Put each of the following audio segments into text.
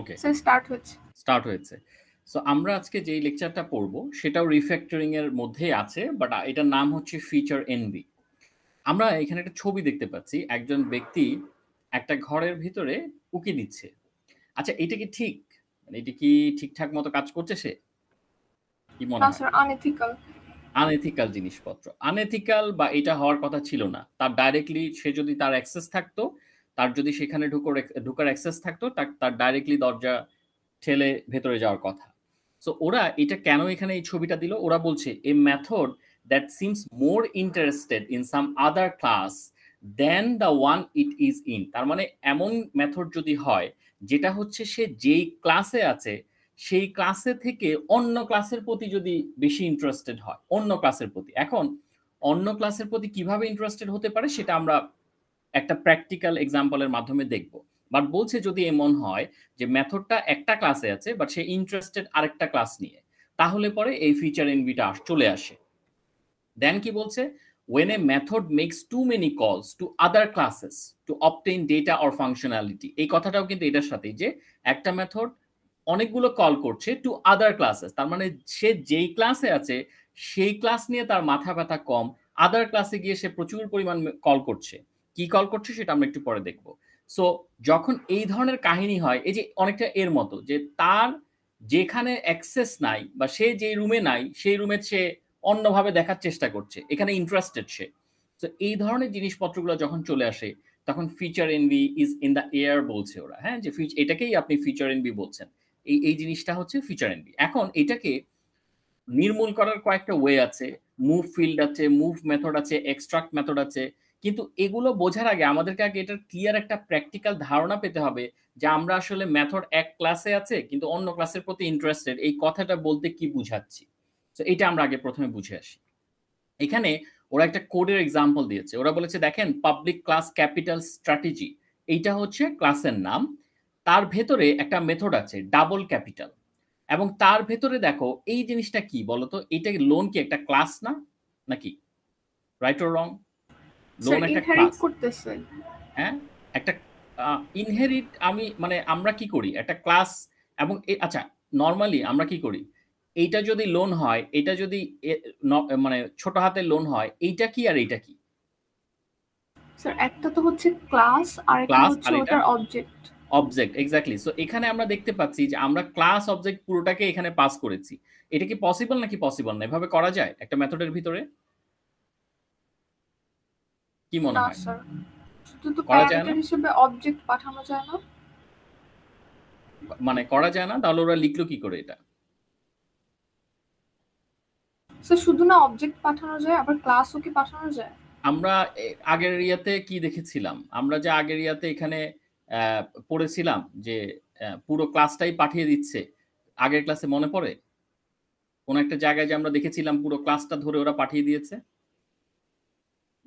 ওকে so start হচ্ছে start হয়েছে so আমরা আজকে যেই লেকচারটা পড়ব সেটাও রিফ্যাক্টরিং এর মধ্যেই আছে বাট এটার নাম হচ্ছে ফিচার এনভি আমরা এখানে একটা ছবি দেখতে পাচ্ছি একজন ব্যক্তি একটা ঘরের ভিতরে উকি দিচ্ছে আচ্ছা এটা কি ঠিক মানে এটা কি ঠিকঠাক মতো কাজ করছে সে কি মনে হয় আনএথিক্যাল আনএথিক্যাল জিনিসপত্র আনএথিক্যাল বা এটা হওয়ার কথা ছিল না তার ডাইরেক্টলি সে যদি তার অ্যাক্সেস থাকতো তার যদি সেখানে ঢুকো ঢুকার অ্যাক্সেস থাকতো তার ডাইরেক্টলি দরজা ঠেলে ভেতরে যাওয়ার কথা সো ওরা এটা কেন এখানে এই ছবিটা দিল ওরা বলছে a method that seems more interested in some other class than the one it is in তার মানে এমন মেথড যদি হয় যেটা হচ্ছে সে যেই ক্লাসে আছে সেই ক্লাসে থেকে অন্য ক্লাসের প্রতি যদি বেশি ইন্টারেস্টেড হয় অন্য ক্লাসের প্রতি এখন অন্য ক্লাসের প্রতি কিভাবে ইন্টারেস্টেড হতে পারে সেটা আমরা একটা প্র্যাকটিক্যাল এক্সাম্পলের মাধ্যমে দেখব বাট বলছে যদি এমন হয় যে মেথডটা একটা ক্লাসে আছে বাট সে ইন্টারেস্টেড আরেকটা ক্লাস নিয়ে তাহলে পরে এই ফিচার এনবিটা চলে আসে দেন কি বলছে when a method makes too many calls to other classes to obtain data or functionality এই কথাটাও কিন্তু এটার সাথেই যে একটা মেথড অনেকগুলো কল করছে টু আদার ক্লাসেস তার মানে সে যেই ক্লাসে আছে সেই ক্লাস নিয়ে তার মাথা ব্যথা কম আদার ক্লাসে গিয়ে সে প্রচুর পরিমাণ কল করছে কি কল করছে সেটা আমরা একটু পরে দেখব সো যখন এই ধরনের কাহিনী হয় এই যে অনেকটা এর মতো যে তার যেখানে অ্যাক্সেস নাই বা সে যে রুমে নাই সেই রুমে সে অন্যভাবে দেখার চেষ্টা করছে এখানে ইন্টারেস্টেড সে তো এই ধরনের জিনিসপত্রগুলো যখন চলে আসে তখন feature envy is in the air বলছে ওরা হ্যাঁ যে এটাকেই আপনি ফিচার এন বি বলছেন এই এই জিনিসটা হচ্ছে ফিচার এন বি এখন এটাকে নির্মূল করার কয়েকটা ওয়ে আছে মুভ ফিল্ড আছে মুভ মেথড আছে এক্সট্রাক্ট মেথড আছে কিন্তু এগুলো বোঝার আগে আমাদেরকে আগে এটার ক্লিয়ার একটা প্র্যাকটিক্যাল ধারণা পেতে হবে যে আমরা আসলে মেথড এক ক্লাসে আছে কিন্তু অন্য ক্লাসের প্রতি ইন্টারেস্টেড এই কথাটা বলতে কি বুঝাচ্ছি তো এটা আমরা আগে প্রথমে বুঝে আসি এখানে ওরা একটা কোডের এক্সাম্পল দিয়েছে ওরা বলেছে দেখেন পাবলিক ক্লাস ক্যাপিটাল স্ট্র্যাটেজি এইটা হচ্ছে ক্লাসের নাম তার ভেতরে একটা মেথড আছে ডাবল ক্যাপিটাল এবং তার ভেতরে দেখো এই জিনিসটা কি বলতো এটা লোন কি একটা ক্লাস না নাকি রাইট অর রং লোন একটা হ্যাঁ একটা ইনহেরিট আমি মানে আমরা কি করি একটা ক্লাস এবং আচ্ছা নর্মালি আমরা কি করি এইটা যদি লোন হয় এটা যদি মানে ছোট হাতে লোন হয় এইটা কি আর এইটা কি একটা তো হচ্ছে ক্লাস আর একটা হচ্ছে ওটার অবজেক্ট অবজেক্ট এক্স্যাক্টলি সো এখানে আমরা দেখতে পাচ্ছি যে আমরা ক্লাস অবজেক্ট পুরোটাকে এখানে পাস করেছি এটা কি পসিবল নাকি পসিবল না এভাবে করা যায় একটা মেথডের ভিতরে কি মনে হয় স্যার শুধু প্যারামিটার হিসেবে অবজেক্ট পাঠানো যায় না মানে করা যায় না তাহলে ওরা লিখলো কি করে এটা স্যার শুধু না অবজেক্ট পাঠানো যায় আবার ক্লাসও কি পাঠানো যায় আমরা আগের ইয়াতে কি দেখেছিলাম আমরা যে আগের ইয়াতে এখানে পড়েছিলাম যে পুরো ক্লাসটাই পাঠিয়ে দিচ্ছে আগের ক্লাসে মনে পড়ে কোন একটা জায়গায় যে আমরা দেখেছিলাম পুরো ক্লাসটা ধরে ওরা পাঠিয়ে দিয়েছে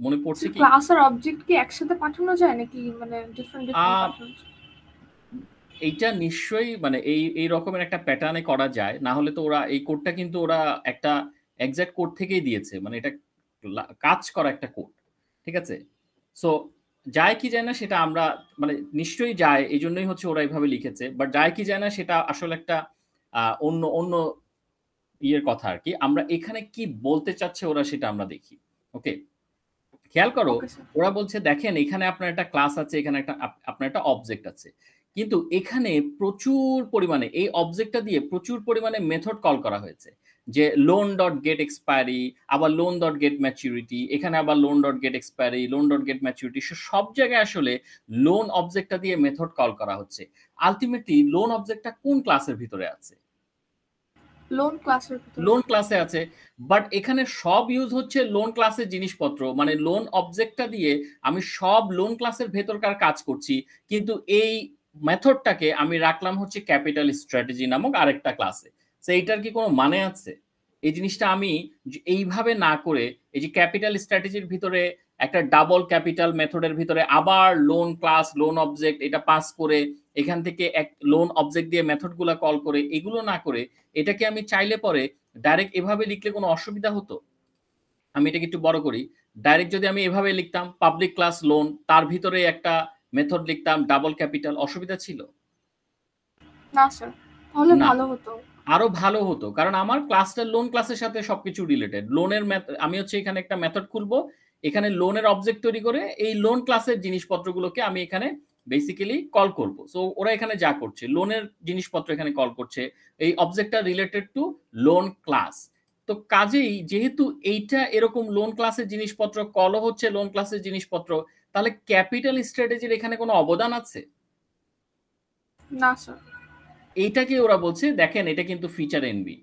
মনে পড়ছে কি ক্লাস আর অবজেক্ট কি একসাথে পাঠানো যায় নাকি মানে डिफरेंट डिफरेंट পাঠানো এইটা নিশ্চয়ই মানে এই এই রকমের একটা প্যাটার্নে করা যায় না হলে তো ওরা এই কোডটা কিন্তু ওরা একটা এক্সাক্ট কোড থেকেই দিয়েছে মানে এটা কাজ করা একটা কোড ঠিক আছে সো যায় কি যায় না সেটা আমরা মানে নিশ্চয়ই যায় এই জন্যই হচ্ছে ওরা এইভাবে লিখেছে বাট যায় কি যায় না সেটা আসলে একটা অন্য অন্য ইয়ের কথা আর কি আমরা এখানে কি বলতে চাচ্ছে ওরা সেটা আমরা দেখি ওকে খেয়াল করো ওরা বলছে দেখেন এখানে আপনার একটা ক্লাস আছে এখানে একটা আপনার একটা অবজেক্ট আছে কিন্তু এখানে প্রচুর পরিমাণে এই অবজেক্টটা দিয়ে প্রচুর পরিমাণে মেথড কল করা হয়েছে যে লোন ডট গেট এক্সপায়ারি আবার লোন ডট গেট ম্যাচিউরিটি এখানে আবার loan dot get expiry loan dot get maturity সব জায়গায় আসলে লোন অবজেক্টটা দিয়ে মেথড কল করা হচ্ছে আলটিমেটলি লোন অবজেক্টটা কোন ক্লাসের ভিতরে আছে লোন ক্লাসের লোন ক্লাসে আছে বাট এখানে সব ইউজ হচ্ছে লোন ক্লাসের জিনিসপত্র মানে লোন অবজেক্টটা দিয়ে আমি সব লোন ক্লাসের ভেতরকার কাজ করছি কিন্তু এই মেথডটাকে আমি রাখলাম হচ্ছে ক্যাপিটাল স্ট্র্যাটেজি নামক আরেকটা ক্লাসে সেইটার কি কোনো মানে আছে এই জিনিসটা আমি এইভাবে না করে এই যে ক্যাপিটাল স্ট্র্যাটেজির ভিতরে একটা ডাবল ক্যাপিটাল মেথডের ভিতরে আবার লোন ক্লাস লোন অবজেক্ট এটা পাস করে এখান থেকে এক লোন অবজেক্ট দিয়ে মেথডগুলো কল করে এগুলো না করে এটাকে আমি চাইলে পরে ডাইরেক্ট এভাবে লিখলে কোনো অসুবিধা হতো আমি এটাকে একটু বড় করি ডাইরেক্ট যদি আমি এভাবে লিখতাম পাবলিক ক্লাস লোন তার ভিতরে একটা মেথড লিখতাম ডাবল ক্যাপিটাল অসুবিধা ছিল না আরো ভালো হতো কারণ আমার ক্লাসটা লোন ক্লাসের সাথে সবকিছু রিলেটেড লোনের আমি হচ্ছে এখানে একটা মেথড খুলবো এখানে লোনের অবজেক্ট তৈরি করে এই লোন ক্লাসের জিনিসপত্রগুলোকে আমি এখানে বেসিক্যালি কল করব সো ওরা এখানে যা করছে লোনের জিনিসপত্র এখানে কল করছে এই অবজেক্টটা রিলেটেড টু লোন ক্লাস তো কাজেই যেহেতু এইটা এরকম লোন ক্লাসের জিনিসপত্র কলও হচ্ছে লোন ক্লাসের জিনিসপত্র তাহলে ক্যাপিটাল স্ট্র্যাটেজির এখানে কোনো অবদান আছে না স্যার এইটাকে ওরা বলছে দেখেন এটা কিন্তু ফিচার এনবি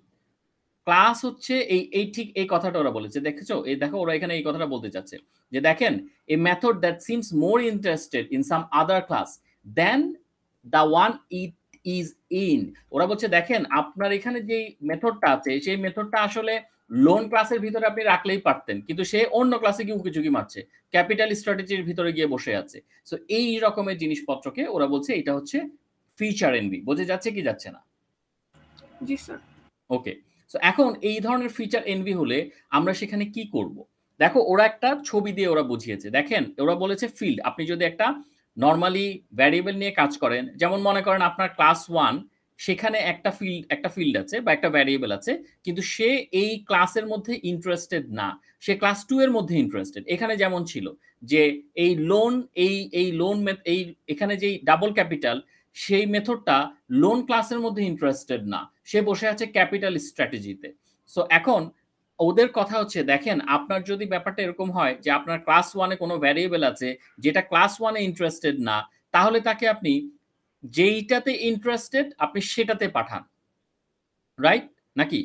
ক্লাস হচ্ছে এই এই ঠিক এই কথাটা ওরা বলেছে দেখেছো এই দেখো ওরা এখানে এই কথাটা বলতে চাচ্ছে যে দেখেন a method that seems more interested in some other class than the one it is in ওরা বলছে দেখেন আপনার এখানে যে মেথডটা আছে সেই মেথডটা আসলে লোন ক্লাসের ভিতরে আপনি রাখলেই পারতেন কিন্তু সে অন্য ক্লাসে গিয়ে উঁকি ঝুঁকি মারছে ক্যাপিটাল স্ট্র্যাটেজির ভিতরে গিয়ে বসে আছে সো এই রকমের জিনিসপত্রকে ওরা বলছে এটা হচ্ছে ফিচার এনবি বোঝে যাচ্ছে কি যাচ্ছে না জি স্যার ওকে সো এখন এই ধরনের ফিচার এনভি হলে আমরা সেখানে কি করব দেখো ওরা একটা ছবি দিয়ে ওরা বুঝিয়েছে দেখেন ওরা বলেছে ফিল্ড আপনি যদি একটা নর্মালি ভ্যারিয়েবল নিয়ে কাজ করেন যেমন মনে করেন আপনার ক্লাস ওয়ান সেখানে একটা ফিল্ড একটা ফিল্ড আছে বা একটা ভ্যারিয়েবল আছে কিন্তু সে এই ক্লাসের মধ্যে ইন্টারেস্টেড না সে ক্লাস টু এর মধ্যে ইন্টারেস্টেড এখানে যেমন ছিল যে এই লোন এই এই লোন এই এখানে যে ডাবল ক্যাপিটাল সেই মেথডটা লোন ক্লাসের মধ্যে ইন্টারেস্টেড না সে বসে আছে ক্যাপিটাল স্ট্র্যাটেজিতে সো এখন ওদের কথা হচ্ছে দেখেন আপনার যদি ব্যাপারটা এরকম হয় যে আপনার ক্লাস ওয়ানে কোনো ভ্যারিয়েবল আছে যেটা ক্লাস ওয়ানে ইন্টারেস্টেড না তাহলে তাকে আপনি যেইটাতে ইন্টারেস্টেড আপনি সেটাতে পাঠান রাইট নাকি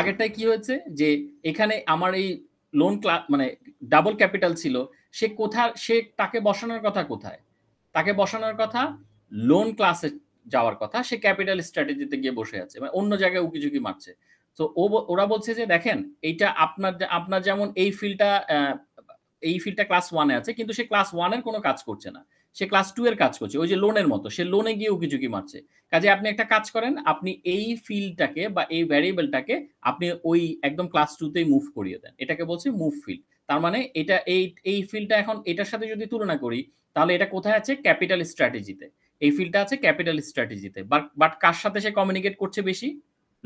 আগেরটায় কি হয়েছে যে এখানে আমার এই লোন মানে ডাবল ক্যাপিটাল ছিল সে কোথা সে তাকে বসানোর কথা কোথায় তাকে বসানোর কথা লোন ক্লাসের যাওয়ার কথা সে ক্যাপিটাল স্ট্র্যাটেজিতে গিয়ে বসে আছে মানে অন্য জায়গায় ঝুঁকি মারছে তো ও ওরা বলছে যে দেখেন এইটা আপনার আপনার যেমন এই ফিল্ডটা এই ফিল্ডটা ক্লাস ওয়ানে আছে কিন্তু সে ক্লাস ওয়ানের কোনো কাজ করছে না সে ক্লাস টু এর কাজ করছে ওই যে লোনের মতো সে লোনে গিয়ে ঝুঁকি মারছে কাজে আপনি একটা কাজ করেন আপনি এই ফিল্ডটাকে বা এই ভ্যারিয়েবলটাকে আপনি ওই একদম ক্লাস টুতেই মুভ করিয়ে দেন এটাকে বলছে মুভ ফিল্ড তার মানে এটা এই এই ফিল্ডটা এখন এটার সাথে যদি তুলনা করি তাহলে এটা কোথায় আছে ক্যাপিটাল স্ট্র্যাটেজিতে এই ফিল্ডটা আছে ক্যাপিটাল স্ট্র্যাটেজিতে বাট কার সাথে সে কমিউনিকেট করছে বেশি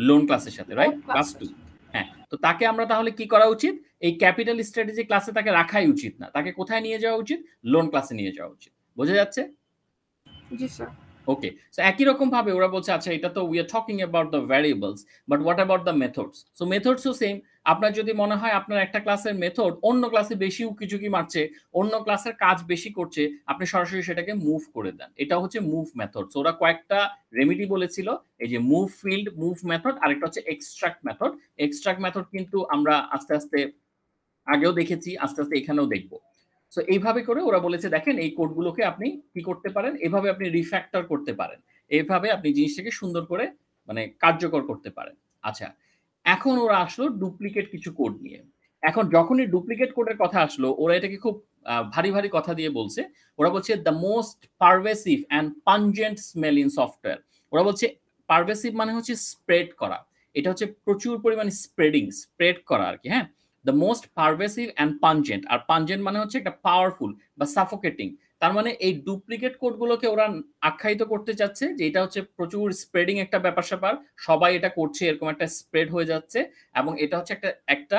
লোন ক্লাসের সাথে রাইট ক্লাস টু হ্যাঁ তো তাকে আমরা তাহলে কি করা উচিত এই ক্যাপিটাল স্ট্র্যাটেজি ক্লাসে তাকে রাখাই উচিত না তাকে কোথায় নিয়ে যাওয়া উচিত লোন ক্লাসে নিয়ে যাওয়া উচিত বোঝা যাচ্ছে জি স্যার ওকে সো একই রকম ভাবে ওরা বলছে আচ্ছা এটা তো we are talking about the variables but what about the methods so মেথডসও সেম আপনার যদি মনে হয় আপনার একটা ক্লাসের মেথড অন্য ক্লাসে বেশি উকিঝুঁকি মারছে অন্য ক্লাসের কাজ বেশি করছে আপনি সরাসরি সেটাকে মুভ করে দেন এটা হচ্ছে মুভ মেথড তো ওরা কয়েকটা রেমিডি বলেছিল এই যে মুভ ফিল্ড মুভ মেথড আরেকটা হচ্ছে এক্সট্রাক্ট মেথড এক্সট্রাক্ট মেথড কিন্তু আমরা আস্তে আস্তে আগেও দেখেছি আস্তে আস্তে এখানেও দেখবো সো এইভাবে করে ওরা বলেছে দেখেন এই কোডগুলোকে আপনি কি করতে পারেন এভাবে আপনি রিফ্যাক্টর করতে পারেন এভাবে আপনি জিনিসটাকে সুন্দর করে মানে কার্যকর করতে পারেন আচ্ছা এখন ওরা আসলো ডুপ্লিকেট কিছু কোড নিয়ে এখন যখনই ডুপ্লিকেট কোডের কথা আসলো ওরা এটাকে খুব ভারী ভারী কথা দিয়ে বলছে ওরা বলছে the most pervasive and pungent smell in software ওরা বলছে পারভেসিভ মানে হচ্ছে স্প্রেড করা এটা হচ্ছে প্রচুর পরিমাণে স্প্রেডিং স্প্রেড করা হ্যাঁ? আর কি হ্যাঁ the most pervasive and pungent আর পাঞ্জেন্ট মানে হচ্ছে একটা পাওয়ারফুল বা সাফোকেটিং তার মানে এই ডুপ্লিকেট কোডগুলোকে ওরা আখ্যায়িত করতে চাচ্ছে যে এটা হচ্ছে প্রচুর স্প্রেডিং একটা ব্যাপার স্যাপার সবাই এটা করছে এরকম একটা স্প্রেড হয়ে যাচ্ছে এবং এটা হচ্ছে একটা একটা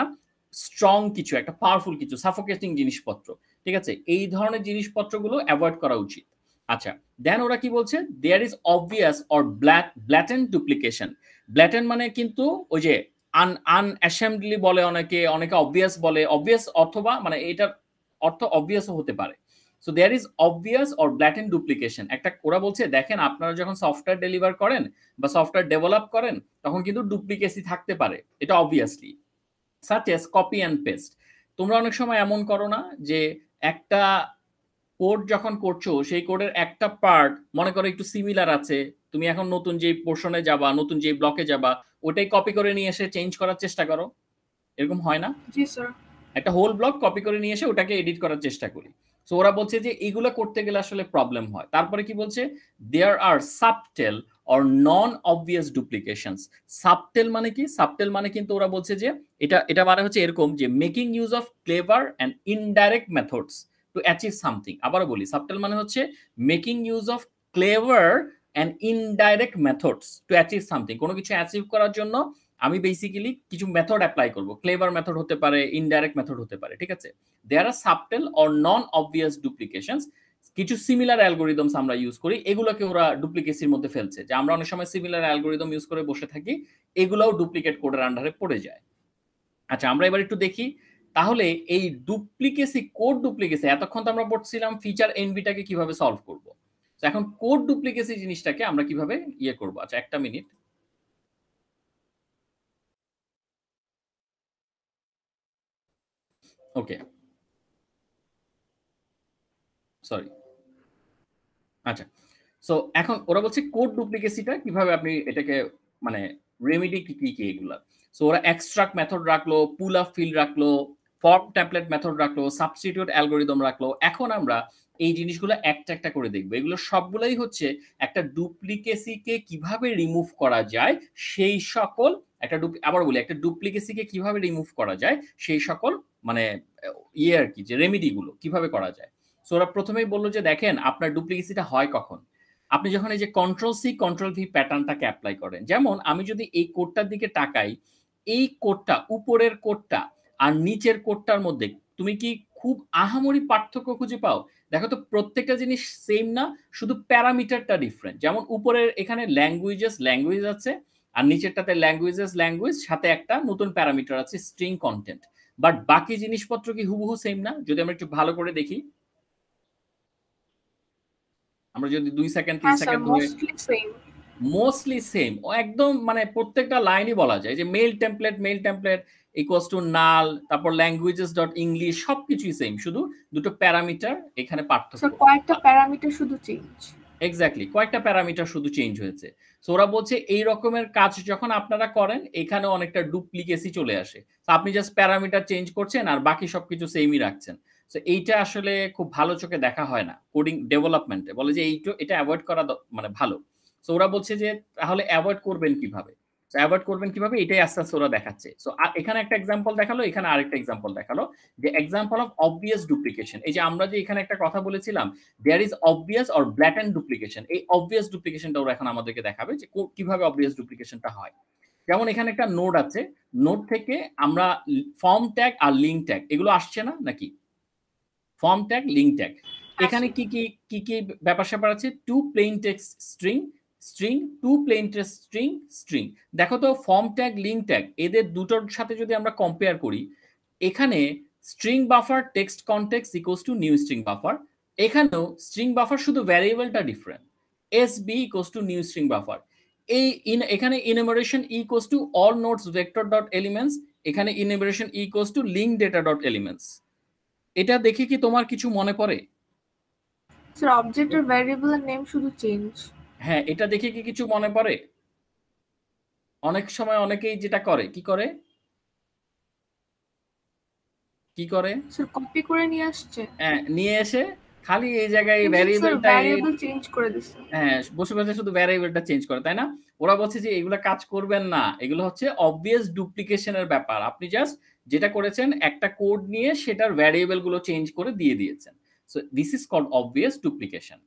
স্ট্রং কিছু একটা পাওয়ারফুল কিছু সাফোকেটিং জিনিসপত্র ঠিক আছে এই ধরনের জিনিসপত্রগুলো অ্যাভয়েড করা উচিত আচ্ছা দেন ওরা কি বলছে there is obvious or black blatant duplication blatant মানে কিন্তু ওই যে আন আন অ্যাসেম্বলি বলে অনেকে অনেকে অবভিয়াস বলে অবভিয়াস অথবা মানে এটার অর্থ অবভিয়াসও হতে পারে so there is obvious or blatant duplication একটা ওরা বলছে দেখেন আপনারা যখন সফটওয়্যার ডেলিভার করেন বা সফটওয়্যার ডেভেলপ করেন তখন কিন্তু ডুপ্লিকেসি থাকতে পারে এটা obviously such as copy and paste তোমরা অনেক সময় এমন করো না যে একটা কোড যখন করছো সেই কোডের একটা পার্ট মনে করো একটু সিমিলার আছে তুমি এখন নতুন যে পোর্শনে যাবা নতুন যে ব্লকে যাবা ওটাই কপি করে নিয়ে এসে চেঞ্জ করার চেষ্টা করো এরকম হয় না জি স্যার একটা হোল ব্লক কপি করে নিয়ে এসে ওটাকে এডিট করার চেষ্টা করি সো ওরা বলছে যে এগুলো করতে গেলে আসলে প্রবলেম হয় তারপরে কি বলছে there are subtle or non obvious duplication subtle মানে কি সাবটেল মানে কিন্তু ওরা বলছে যে এটা এটা মানে হচ্ছে এরকম যে making use of clever and indirect methods to achieve something আবারও বলি সাবটেল মানে হচ্ছে making use of clever and indirect methods to achieve something কোনো কিছু অ্যাচিভ করার জন্য আমি বেসিক্যালি কিছু মেথড অ্যাপ্লাই করব ক্লেভার মেথড হতে পারে ইনডাইরেক্ট মেথড হতে পারে ঠিক আছে there are subtle or non obvious duplications কিছু সিমিলার অ্যালগোরিদমস আমরা ইউজ করি এগুলোকে ওরা ডুপ্লিকেসির মধ্যে ফেলছে যে আমরা অনেক সময় সিমিলার অ্যালগোরিদম ইউজ করে বসে থাকি এগুলোও ডুপ্লিকেট কোডের আন্ডারে পড়ে যায় আচ্ছা আমরা এবার একটু দেখি তাহলে এই ডুপ্লিকেসি কোড ডুপ্লিকেসি এতক্ষণ তো আমরা পড়ছিলাম ফিচার এনভিটাকে কিভাবে সলভ করব এখন কোড ডুপ্লিকেসি জিনিসটাকে আমরা কিভাবে ইয়ে করবো আচ্ছা একটা মিনিট ওকে সরি আচ্ছা সো এখন ওরা বলছে কোড ডুপ্লিকেসিটা কিভাবে আপনি এটাকে মানে রেমিডি কি কি কি এগুলা সো ওরা এক্সট্রাক্ট মেথড রাখলো পুল আপ ফিল রাখলো ফর্ম ট্যাম্পলেট মেথড রাখলো সাবস্টিটিউট অ্যালগোরিদম রাখলো এখন আমরা এই জিনিসগুলো একটা একটা করে দেখবো এগুলো সবগুলোই হচ্ছে একটা ডুপ্লিকেসিকে কিভাবে রিমুভ করা যায় সেই সকল একটা আবার বলি একটা ডুপ্লিকেসিকে কিভাবে রিমুভ করা যায় সেই সকল মানে ইয়ে আর কি যে রেমিডিগুলো কিভাবে করা যায় সো ওরা প্রথমেই বললো যে দেখেন আপনার ডুপ্লিকেসিটা হয় কখন আপনি যখন এই যে কন্ট্রোল সি কন্ট্রোল ভি প্যাটার্নটাকে অ্যাপ্লাই করেন যেমন আমি যদি এই কোডটার দিকে তাকাই এই কোডটা উপরের কোডটা আর নিচের কোডটার মধ্যে তুমি কি খুব আহামরি পার্থক্য খুঁজে পাও দেখো তো প্রত্যেকটা জিনিস সেম না শুধু প্যারামিটারটা ডিফারেন্ট যেমন উপরের এখানে ল্যাঙ্গুয়েজেস ল্যাঙ্গুয়েজ আছে আর নিচেরটাতে ল্যাঙ্গুয়েজেস ল্যাঙ্গুয়েজ সাথে একটা নতুন প্যারামিটার আছে স্ট্রিং কন্টেন্ট বাট বাকি জিনিসপত্র কি হুবহু সেম না যদি আমরা একটু ভালো করে দেখি আমরা যদি দুই সেকেন্ড তিন সেকেন্ড মোস্টলি সেম একদম মানে প্রত্যেকটা লাইনই বলা যায় যে mail template mail template equals to null তারপর ল্যাঙ্গুয়েজেস ডট ইংলিশ সবকিছুই সেম শুধু দুটো প্যারামিটার এখানে পার্থক্য কয়েকটা প্যারামিটার শুধু চেঞ্জ এক্স্যাক্টলি কয়েকটা প্যারামিটার শুধু চেঞ্জ হয়েছে সো ওরা বলছে এই রকমের কাজ যখন আপনারা করেন এখানে অনেকটা ডুপ্লিকেসি চলে আসে আপনি জাস্ট প্যারামিটার চেঞ্জ করছেন আর বাকি সবকিছু সেমই রাখছেন তো এইটা আসলে খুব ভালো চোখে দেখা হয় না কোডিং ডেভেলপমেন্টে বলে যে এইটা এটা অ্যাভয়েড করা মানে ভালো সো ওরা বলছে যে তাহলে অ্যাভয়েড করবেন কিভাবে অ্যাভয়েড করবেন কিভাবে এটাই আস্তে আস্তে ওরা দেখাচ্ছে সো এখানে একটা এক্সাম্পল দেখালো এখানে আরেকটা এক্সাম্পল দেখালো যে এক্সাম্পল অফ অবভিয়াস ডুপ্লিকেশন এই যে আমরা যে এখানে একটা কথা বলেছিলাম there is obvious or blatant duplication এই অবভিয়াস ডুপ্লিকেশনটা ওরা এখন আমাদেরকে দেখাবে যে কিভাবে অবভিয়াস ডুপ্লিকেশনটা হয় যেমন এখানে একটা নোড আছে নোড থেকে আমরা ফর্ম ট্যাগ আর লিঙ্ক ট্যাগ এগুলো আসছে না নাকি ফর্ম ট্যাগ লিঙ্ক ট্যাগ এখানে কি কি কি কি ব্যাপার স্যাপার আছে to plain text string string to plain text string string দেখো তো ফর্ম ট্যাগ লিঙ্ক ট্যাগ এদের দুটোর সাথে যদি আমরা কম্পেয়ার করি এখানে string buffer text context equals to new string buffer এখানেও স্ট্রিং বাফার শুধু ভ্যারিয়েবলটা different S B equals to new string buffer এই ইন এখানে enumeration equals to all nodes vector dot elements এখানে enumeration equals to link data dot elements এটা দেখে কি তোমার কিছু মনে পড়ে স্যার অবজেক্টের আর নেম শুধু চেঞ্জ হ্যাঁ এটা দেখে কি কিছু মনে পড়ে অনেক সময় অনেকেই যেটা করে কি করে কি করে স্যার কপি করে নিয়ে আসছে হ্যাঁ নিয়ে এসে খালি এই জায়গায় ভ্যারিয়েবলটা ভ্যারিয়েবল চেঞ্জ করে দিছে হ্যাঁ বসে বসে শুধু ভ্যারিয়েবলটা চেঞ্জ করে তাই না ওরা বলছে যে এগুলা কাজ করবেন না এগুলো হচ্ছে অবভিয়াস ডুপ্লিকেশনের ব্যাপার আপনি জাস্ট যেটা করেছেন একটা কোড নিয়ে সেটার ভ্যারিয়েবল গুলো চেঞ্জ করে দিয়ে দিয়েছেন so this is called obvious duplication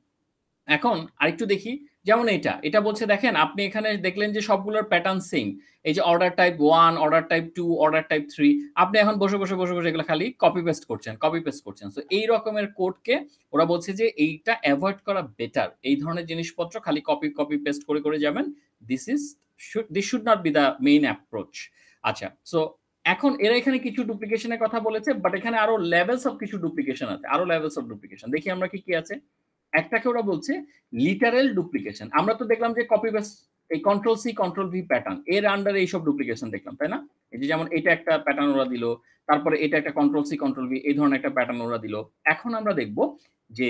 এখন আরেকটু দেখি যেমন এটা এটা বলছে দেখেন আপনি এখানে দেখলেন যে সবগুলোর প্যাটার্ন সিং এই যে order type one order type two order type three আপনি এখন বসে বসে বসে বসে এগুলো খালি কপি পেস্ট করছেন কপি পেস্ট করছেন সো এই রকমের কোডকে ওরা বলছে যে এইটা অ্যাভয়েড করা বেটার এই ধরনের জিনিসপত্র খালি কপি কপি পেস্ট করে করে যাবেন this is this should not be the main approach আচ্ছা সো এখন এরা এখানে কিছু ডুপ্লিকেশনের কথা বলেছে বাট এখানে আরো লেভেলস অফ কিছু ডুপ্লিকেশন আছে আরো লেভেলস অফ ডুপ্লিকেশন দেখি আমরা কি কি আছে একটাকে ওরা বলছে লিটারেল ডুপ্লিকেশন আমরা তো দেখলাম যে কপি এই control C control V pattern এর আন্ডারে এইসব ডুপ্লিকেশন দেখলাম তাই না এই যে যেমন এটা একটা প্যাটার্ন ওরা দিল তারপরে এটা একটা কন্ট্রোল সি কন্ট্রোল ভি এই ধরনের একটা প্যাটার্ন ওরা দিল এখন আমরা দেখব যে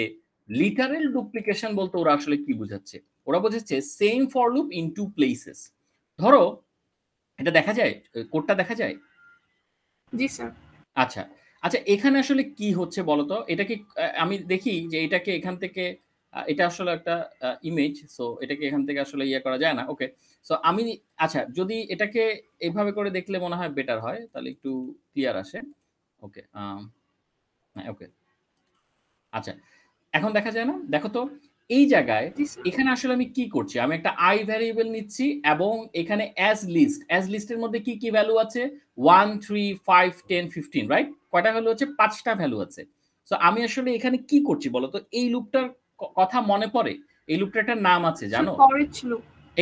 লিটারেল ডুপ্লিকেশন বলতে ওরা আসলে কি বুঝাচ্ছে ওরা বোঝাচ্ছে same for loop in two places ধরো এটা দেখা যায় কোডটা দেখা যায় জি স্যার আচ্ছা আচ্ছা এখানে আসলে কি হচ্ছে বলতো এটা কি আমি দেখি যে এটাকে এখান থেকে এটা আসলে একটা ইমেজ সো এটাকে এখান থেকে আসলে ইয়ে করা যায় না ওকে সো আমি আচ্ছা যদি এটাকে এইভাবে করে দেখলে মনে হয় বেটার হয় তাহলে একটু ক্লিয়ার আসে ওকে ওকে হ্যাঁ, আচ্ছা এখন দেখা যায় না দেখো তো এই জায়গায় এখানে আসলে আমি কি করছি আমি একটা আই ভ্যারিয়েবল নিচ্ছি এবং এখানে অ্যাজ লিস্ট অ্যাজ লিস্টের মধ্যে কি কি ভ্যালু আছে one three five ten fifteen right কয়টা ভ্যালু আছে পাঁচটা ভ্যালু আছে সো আমি আসলে এখানে কি করছি বলতো এই লুপটার কথা মনে পড়ে এই লুপটার একটা নাম আছে জানো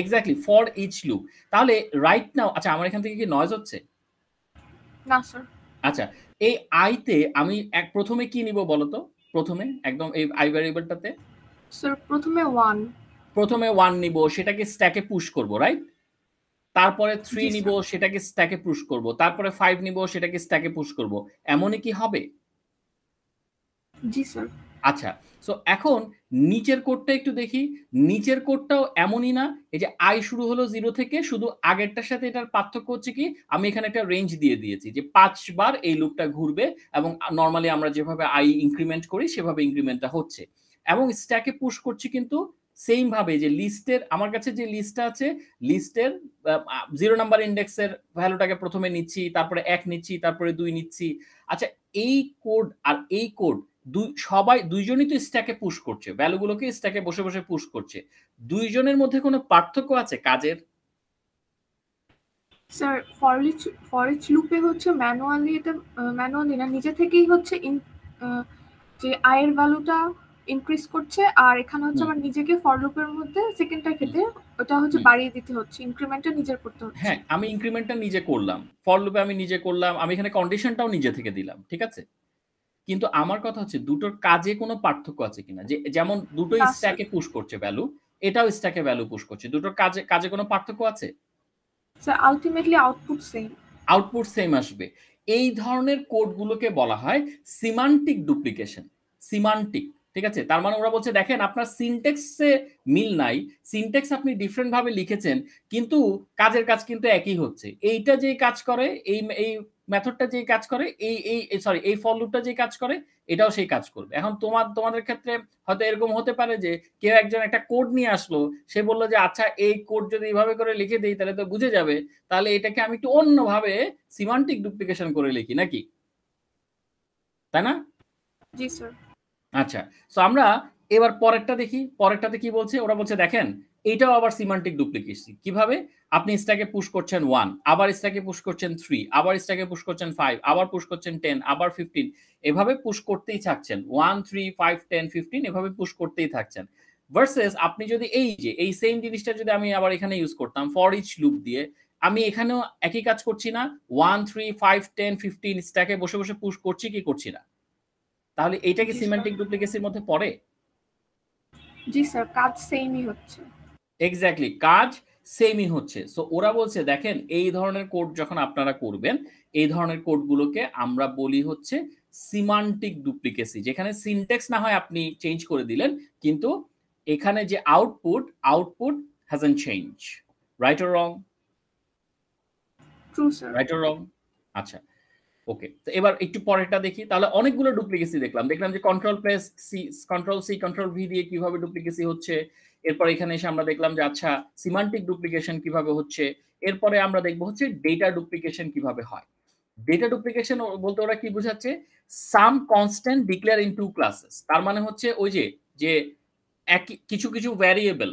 এক্স্যাক্টলি ফর ইচ লুপ তাহলে রাইট নাও আচ্ছা আমার এখান থেকে কি নয়েজ হচ্ছে না স্যার আচ্ছা এই আইতে আমি এক প্রথমে কি নিব বলতো প্রথমে একদম এই আই ভ্যারিয়েবলটাতে স্যার প্রথমে 1 প্রথমে 1 নিব সেটাকে স্ট্যাকে পুশ করব রাইট তারপরে 3 নিব সেটাকে স্ট্যাকে পুশ করব তারপরে 5 নিব সেটাকে স্ট্যাকে পুশ করব এমনই কি হবে জি স্যার আচ্ছা সো এখন নিচের কোডটা একটু দেখি নিচের কোডটাও এমনই না এই যে আই শুরু হলো জিরো থেকে শুধু আগেরটার সাথে এটার পার্থক্য হচ্ছে কি আমি এখানে একটা রেঞ্জ দিয়ে দিয়েছি যে পাঁচবার এই লুপটা ঘুরবে এবং নর্মালি আমরা যেভাবে আই ইনক্রিমেন্ট করি সেভাবে ইনক্রিমেন্টটা হচ্ছে এবং স্ট্যাকে পুশ করছি কিন্তু সেম ভাবে যে লিস্টের আমার কাছে যে লিস্টটা আছে লিস্টের জিরো নাম্বার ইন্ডেক্সের ভ্যালুটাকে প্রথমে নিচ্ছি তারপরে এক নিচ্ছি তারপরে দুই নিচ্ছি আচ্ছা এই কোড আর এই কোড দুই সবাই দুইজনই তো স্ট্যাকে পুশ করছে ভ্যালুগুলোকে স্ট্যাকে বসে বসে পুশ করছে দুইজনের মধ্যে কোনো পার্থক্য আছে কাজের স্যার ফরিচ ফরিচ লুপে হচ্ছে ম্যানুয়ালি এটা ম্যানুয়ালি না নিজে থেকেই হচ্ছে যে আয়ের ভ্যালুটা ইনক্রিজ করছে আর এখানে হচ্ছে আমার নিজেকে ফর লুপের মধ্যে সেকেন্ডটা খেতে ওটা হচ্ছে বাড়িয়ে দিতে হচ্ছে ইনক্রিমেন্টটা নিজে করতে হচ্ছে হ্যাঁ আমি ইনক্রিমেন্টটা নিজে করলাম ফর লুপে আমি নিজে করলাম আমি এখানে কন্ডিশনটাও নিজে থেকে দিলাম ঠিক আছে কিন্তু আমার কথা হচ্ছে দুটোর কাজে কোনো পার্থক্য আছে কিনা যে যেমন দুটোই স্ট্যাকে পুশ করছে ভ্যালু এটাও স্ট্যাকে ভ্যালু পুশ করছে দুটোর কাজে কাজে কোনো পার্থক্য আছে sir ultimately output same output same আসবে এই ধরনের কোডগুলোকে বলা হয় সিমান্টিক ডুপ্লিকেশন সিমান্টিক ঠিক আছে তার মানে ওরা বলছে দেখেন আপনার সিনটেক্সে মিল নাই সিনটেক্স আপনি ডিফারেন্ট ভাবে লিখেছেন কিন্তু কাজের কাজ কিন্তু একই হচ্ছে এইটা যে কাজ করে এই এই মেথডটা যে কাজ করে এই এই সরি এই ফল লুপটা যে কাজ করে এটাও সেই কাজ করবে এখন তোমার তোমাদের ক্ষেত্রে হয়তো এরকম হতে পারে যে কেউ একজন একটা কোড নিয়ে আসলো সে বললো যে আচ্ছা এই কোড যদি এইভাবে করে লিখে দিই তাহলে তো বুঝে যাবে তাহলে এটাকে আমি একটু অন্যভাবে সিমান্টিক ডুপ্লিকেশন করে লিখি নাকি তাই না জি স্যার আচ্ছা সো আমরা এবার পরেরটা দেখি পরেরটাতে কি বলছে ওরা বলছে দেখেন এইটাও আবার সিমান্টিক ডুপ্লিকেসি কিভাবে আপনি স্ট্যাকে পুশ করছেন ওয়ান আবার স্ট্যাকে পুশ করছেন থ্রি আবার স্ট্যাকে পুশ করছেন ফাইভ আবার পুশ করছেন টেন আবার ফিফটিন এভাবে পুশ করতেই থাকছেন one three five ten fifteen এভাবে পুশ করতেই থাকছেন ভার্সেস আপনি যদি এই যে এই সেম জিনিসটা যদি আমি আবার এখানে ইউজ করতাম ফর ইচ লুপ দিয়ে আমি এখানেও একই কাজ করছি না one three five ten fifteen স্ট্যাকে বসে বসে পুশ করছি কি করছি না তাহলে এটা কি সিমেন্টিক ডুপ্লিকেসির মধ্যে পড়ে জি স্যার কাজ সেমই হচ্ছে এক্স্যাক্টলি কাজ সেমই হচ্ছে সো ওরা বলছে দেখেন এই ধরনের কোড যখন আপনারা করবেন এই ধরনের কোডগুলোকে আমরা বলি হচ্ছে সিমান্টিক ডুপ্লিকেসি যেখানে সিনটেক্স না হয় আপনি চেঞ্জ করে দিলেন কিন্তু এখানে যে output output hasn't change right or wrong true sir right or wrong আচ্ছা ওকে তো এবার একটু পরেরটা দেখি তাহলে অনেকগুলো ডুপ্লিকেসি দেখলাম দেখলাম যে control place C control C control V দিয়ে কিভাবে ডুপ্লিকেসি হচ্ছে এরপর এখানে এসে আমরা দেখলাম যে আচ্ছা সিমান্টিক ডুপ্লিকেশন কিভাবে হচ্ছে এরপরে আমরা দেখবো হচ্ছে ডেটা ডুপ্লিকেশন কিভাবে হয় ডেটা ডুপ্লিকেশন বলতে ওরা কি বোঝাচ্ছে some constant declare in two classes তার মানে হচ্ছে ওই যে যে এক কিছু কিছু ভ্যারিয়েবল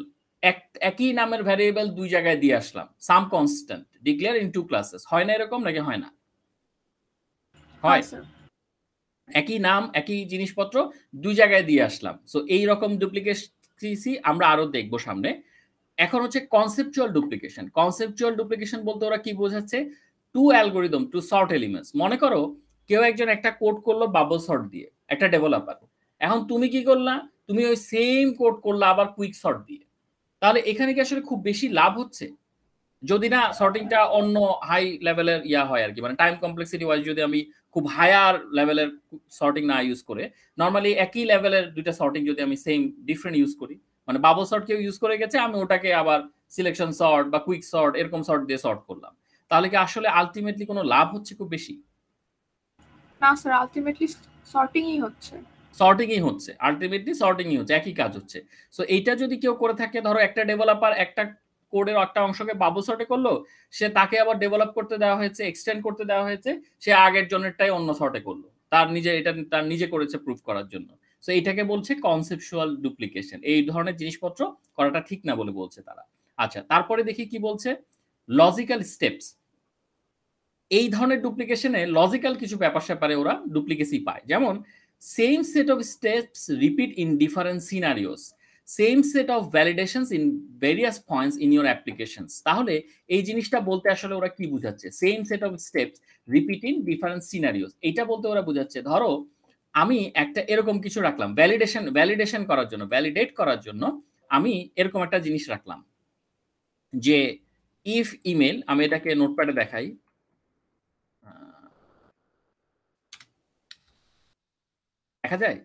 এক একই নামের ভ্যারিয়েবল দুই জায়গায় দিয়ে আসলাম some constant declare in two classes হয় না এরকম নাকি হয় না হয় একই নাম একই জিনিসপত্র দুই জায়গায় দিয়ে আসলাম সো এই রকম ডুপ্লিকেসি আমরা আরো দেখবো সামনে এখন হচ্ছে কনসেপচুয়াল ডুপ্লিকেশন কনসেপচুয়াল ডুপ্লিকেশন বলতে ওরা কি বোঝাচ্ছে two algorithm to sort elements মনে করো কেউ একজন একটা কোড করলো বাবল শর্ট দিয়ে একটা ডেভেলপার এখন তুমি কি করলা তুমি ওই সেম কোড করলা আবার কুইক শর্ট দিয়ে তাহলে এখানে কি আসলে খুব বেশি লাভ হচ্ছে যদি না সর্টিংটা অন্য হাই লেভেলের ইয়া হয় আর কি মানে টাইম কমপ্লেক্সিটি ওয়াইজ যদি আমি খুব হায়ার লেভেলের সর্টিং না ইউজ করে নর্মালি একই লেভেলের দুইটা সর্টিং যদি আমি সেম ডিফারেন্ট ইউজ করি মানে বাবল সর্ট কেউ ইউজ করে গেছে আমি ওটাকে আবার সিলেকশন শর্ট বা কুইক শর্ট এরকম সর্ট দিয়ে সর্ট করলাম তাহলে কি আসলে আলটিমেটলি কোনো লাভ হচ্ছে খুব বেশি না স্যার আলটিমেটলি সর্টিংই হচ্ছে সর্টিংই হচ্ছে আলটিমেটলি সর্টিংই হচ্ছে একই কাজ হচ্ছে সো এইটা যদি কেউ করে থাকে ধরো একটা ডেভেলপার একটা কোডের একটা অংশকে বাবুসর্টে করলো সে তাকে আবার ডেভেলপ করতে দেওয়া হয়েছে এক্সটেন্ড করতে দেওয়া হয়েছে সে আগের জনেরটাই অন্য শর্টে করলো তার নিজে এটা তার নিজে করেছে প্রুফ করার জন্য সো এইটাকে বলছে কনসেপচুয়াল ডুপ্লিকেশন এই ধরনের জিনিসপত্র করাটা ঠিক না বলে বলছে তারা আচ্ছা তারপরে দেখি কি বলছে লজিক্যাল স্টেপস এই ধরনের ডুপ্লিকেশনে লজিক্যাল কিছু ব্যাপার স্যাপারে ওরা ডুপ্লিকেসি পায় যেমন same set of steps repeat in different scenarios same set of validations in various points in your applications তাহলে এই জিনিসটা বলতে আসলে ওরা কি বুঝাচ্ছে same set of steps repeat in different scenarios এটা বলতে ওরা বুঝাচ্ছে ধরো আমি একটা এরকম কিছু রাখলাম ভ্যালিডেশন ভ্যালিডেশন করার জন্য ভ্যালিডেট করার জন্য আমি এরকম একটা জিনিস রাখলাম যে ইফ ইমেল আমি এটাকে নোটপ্যাডে দেখাই দেখা যায়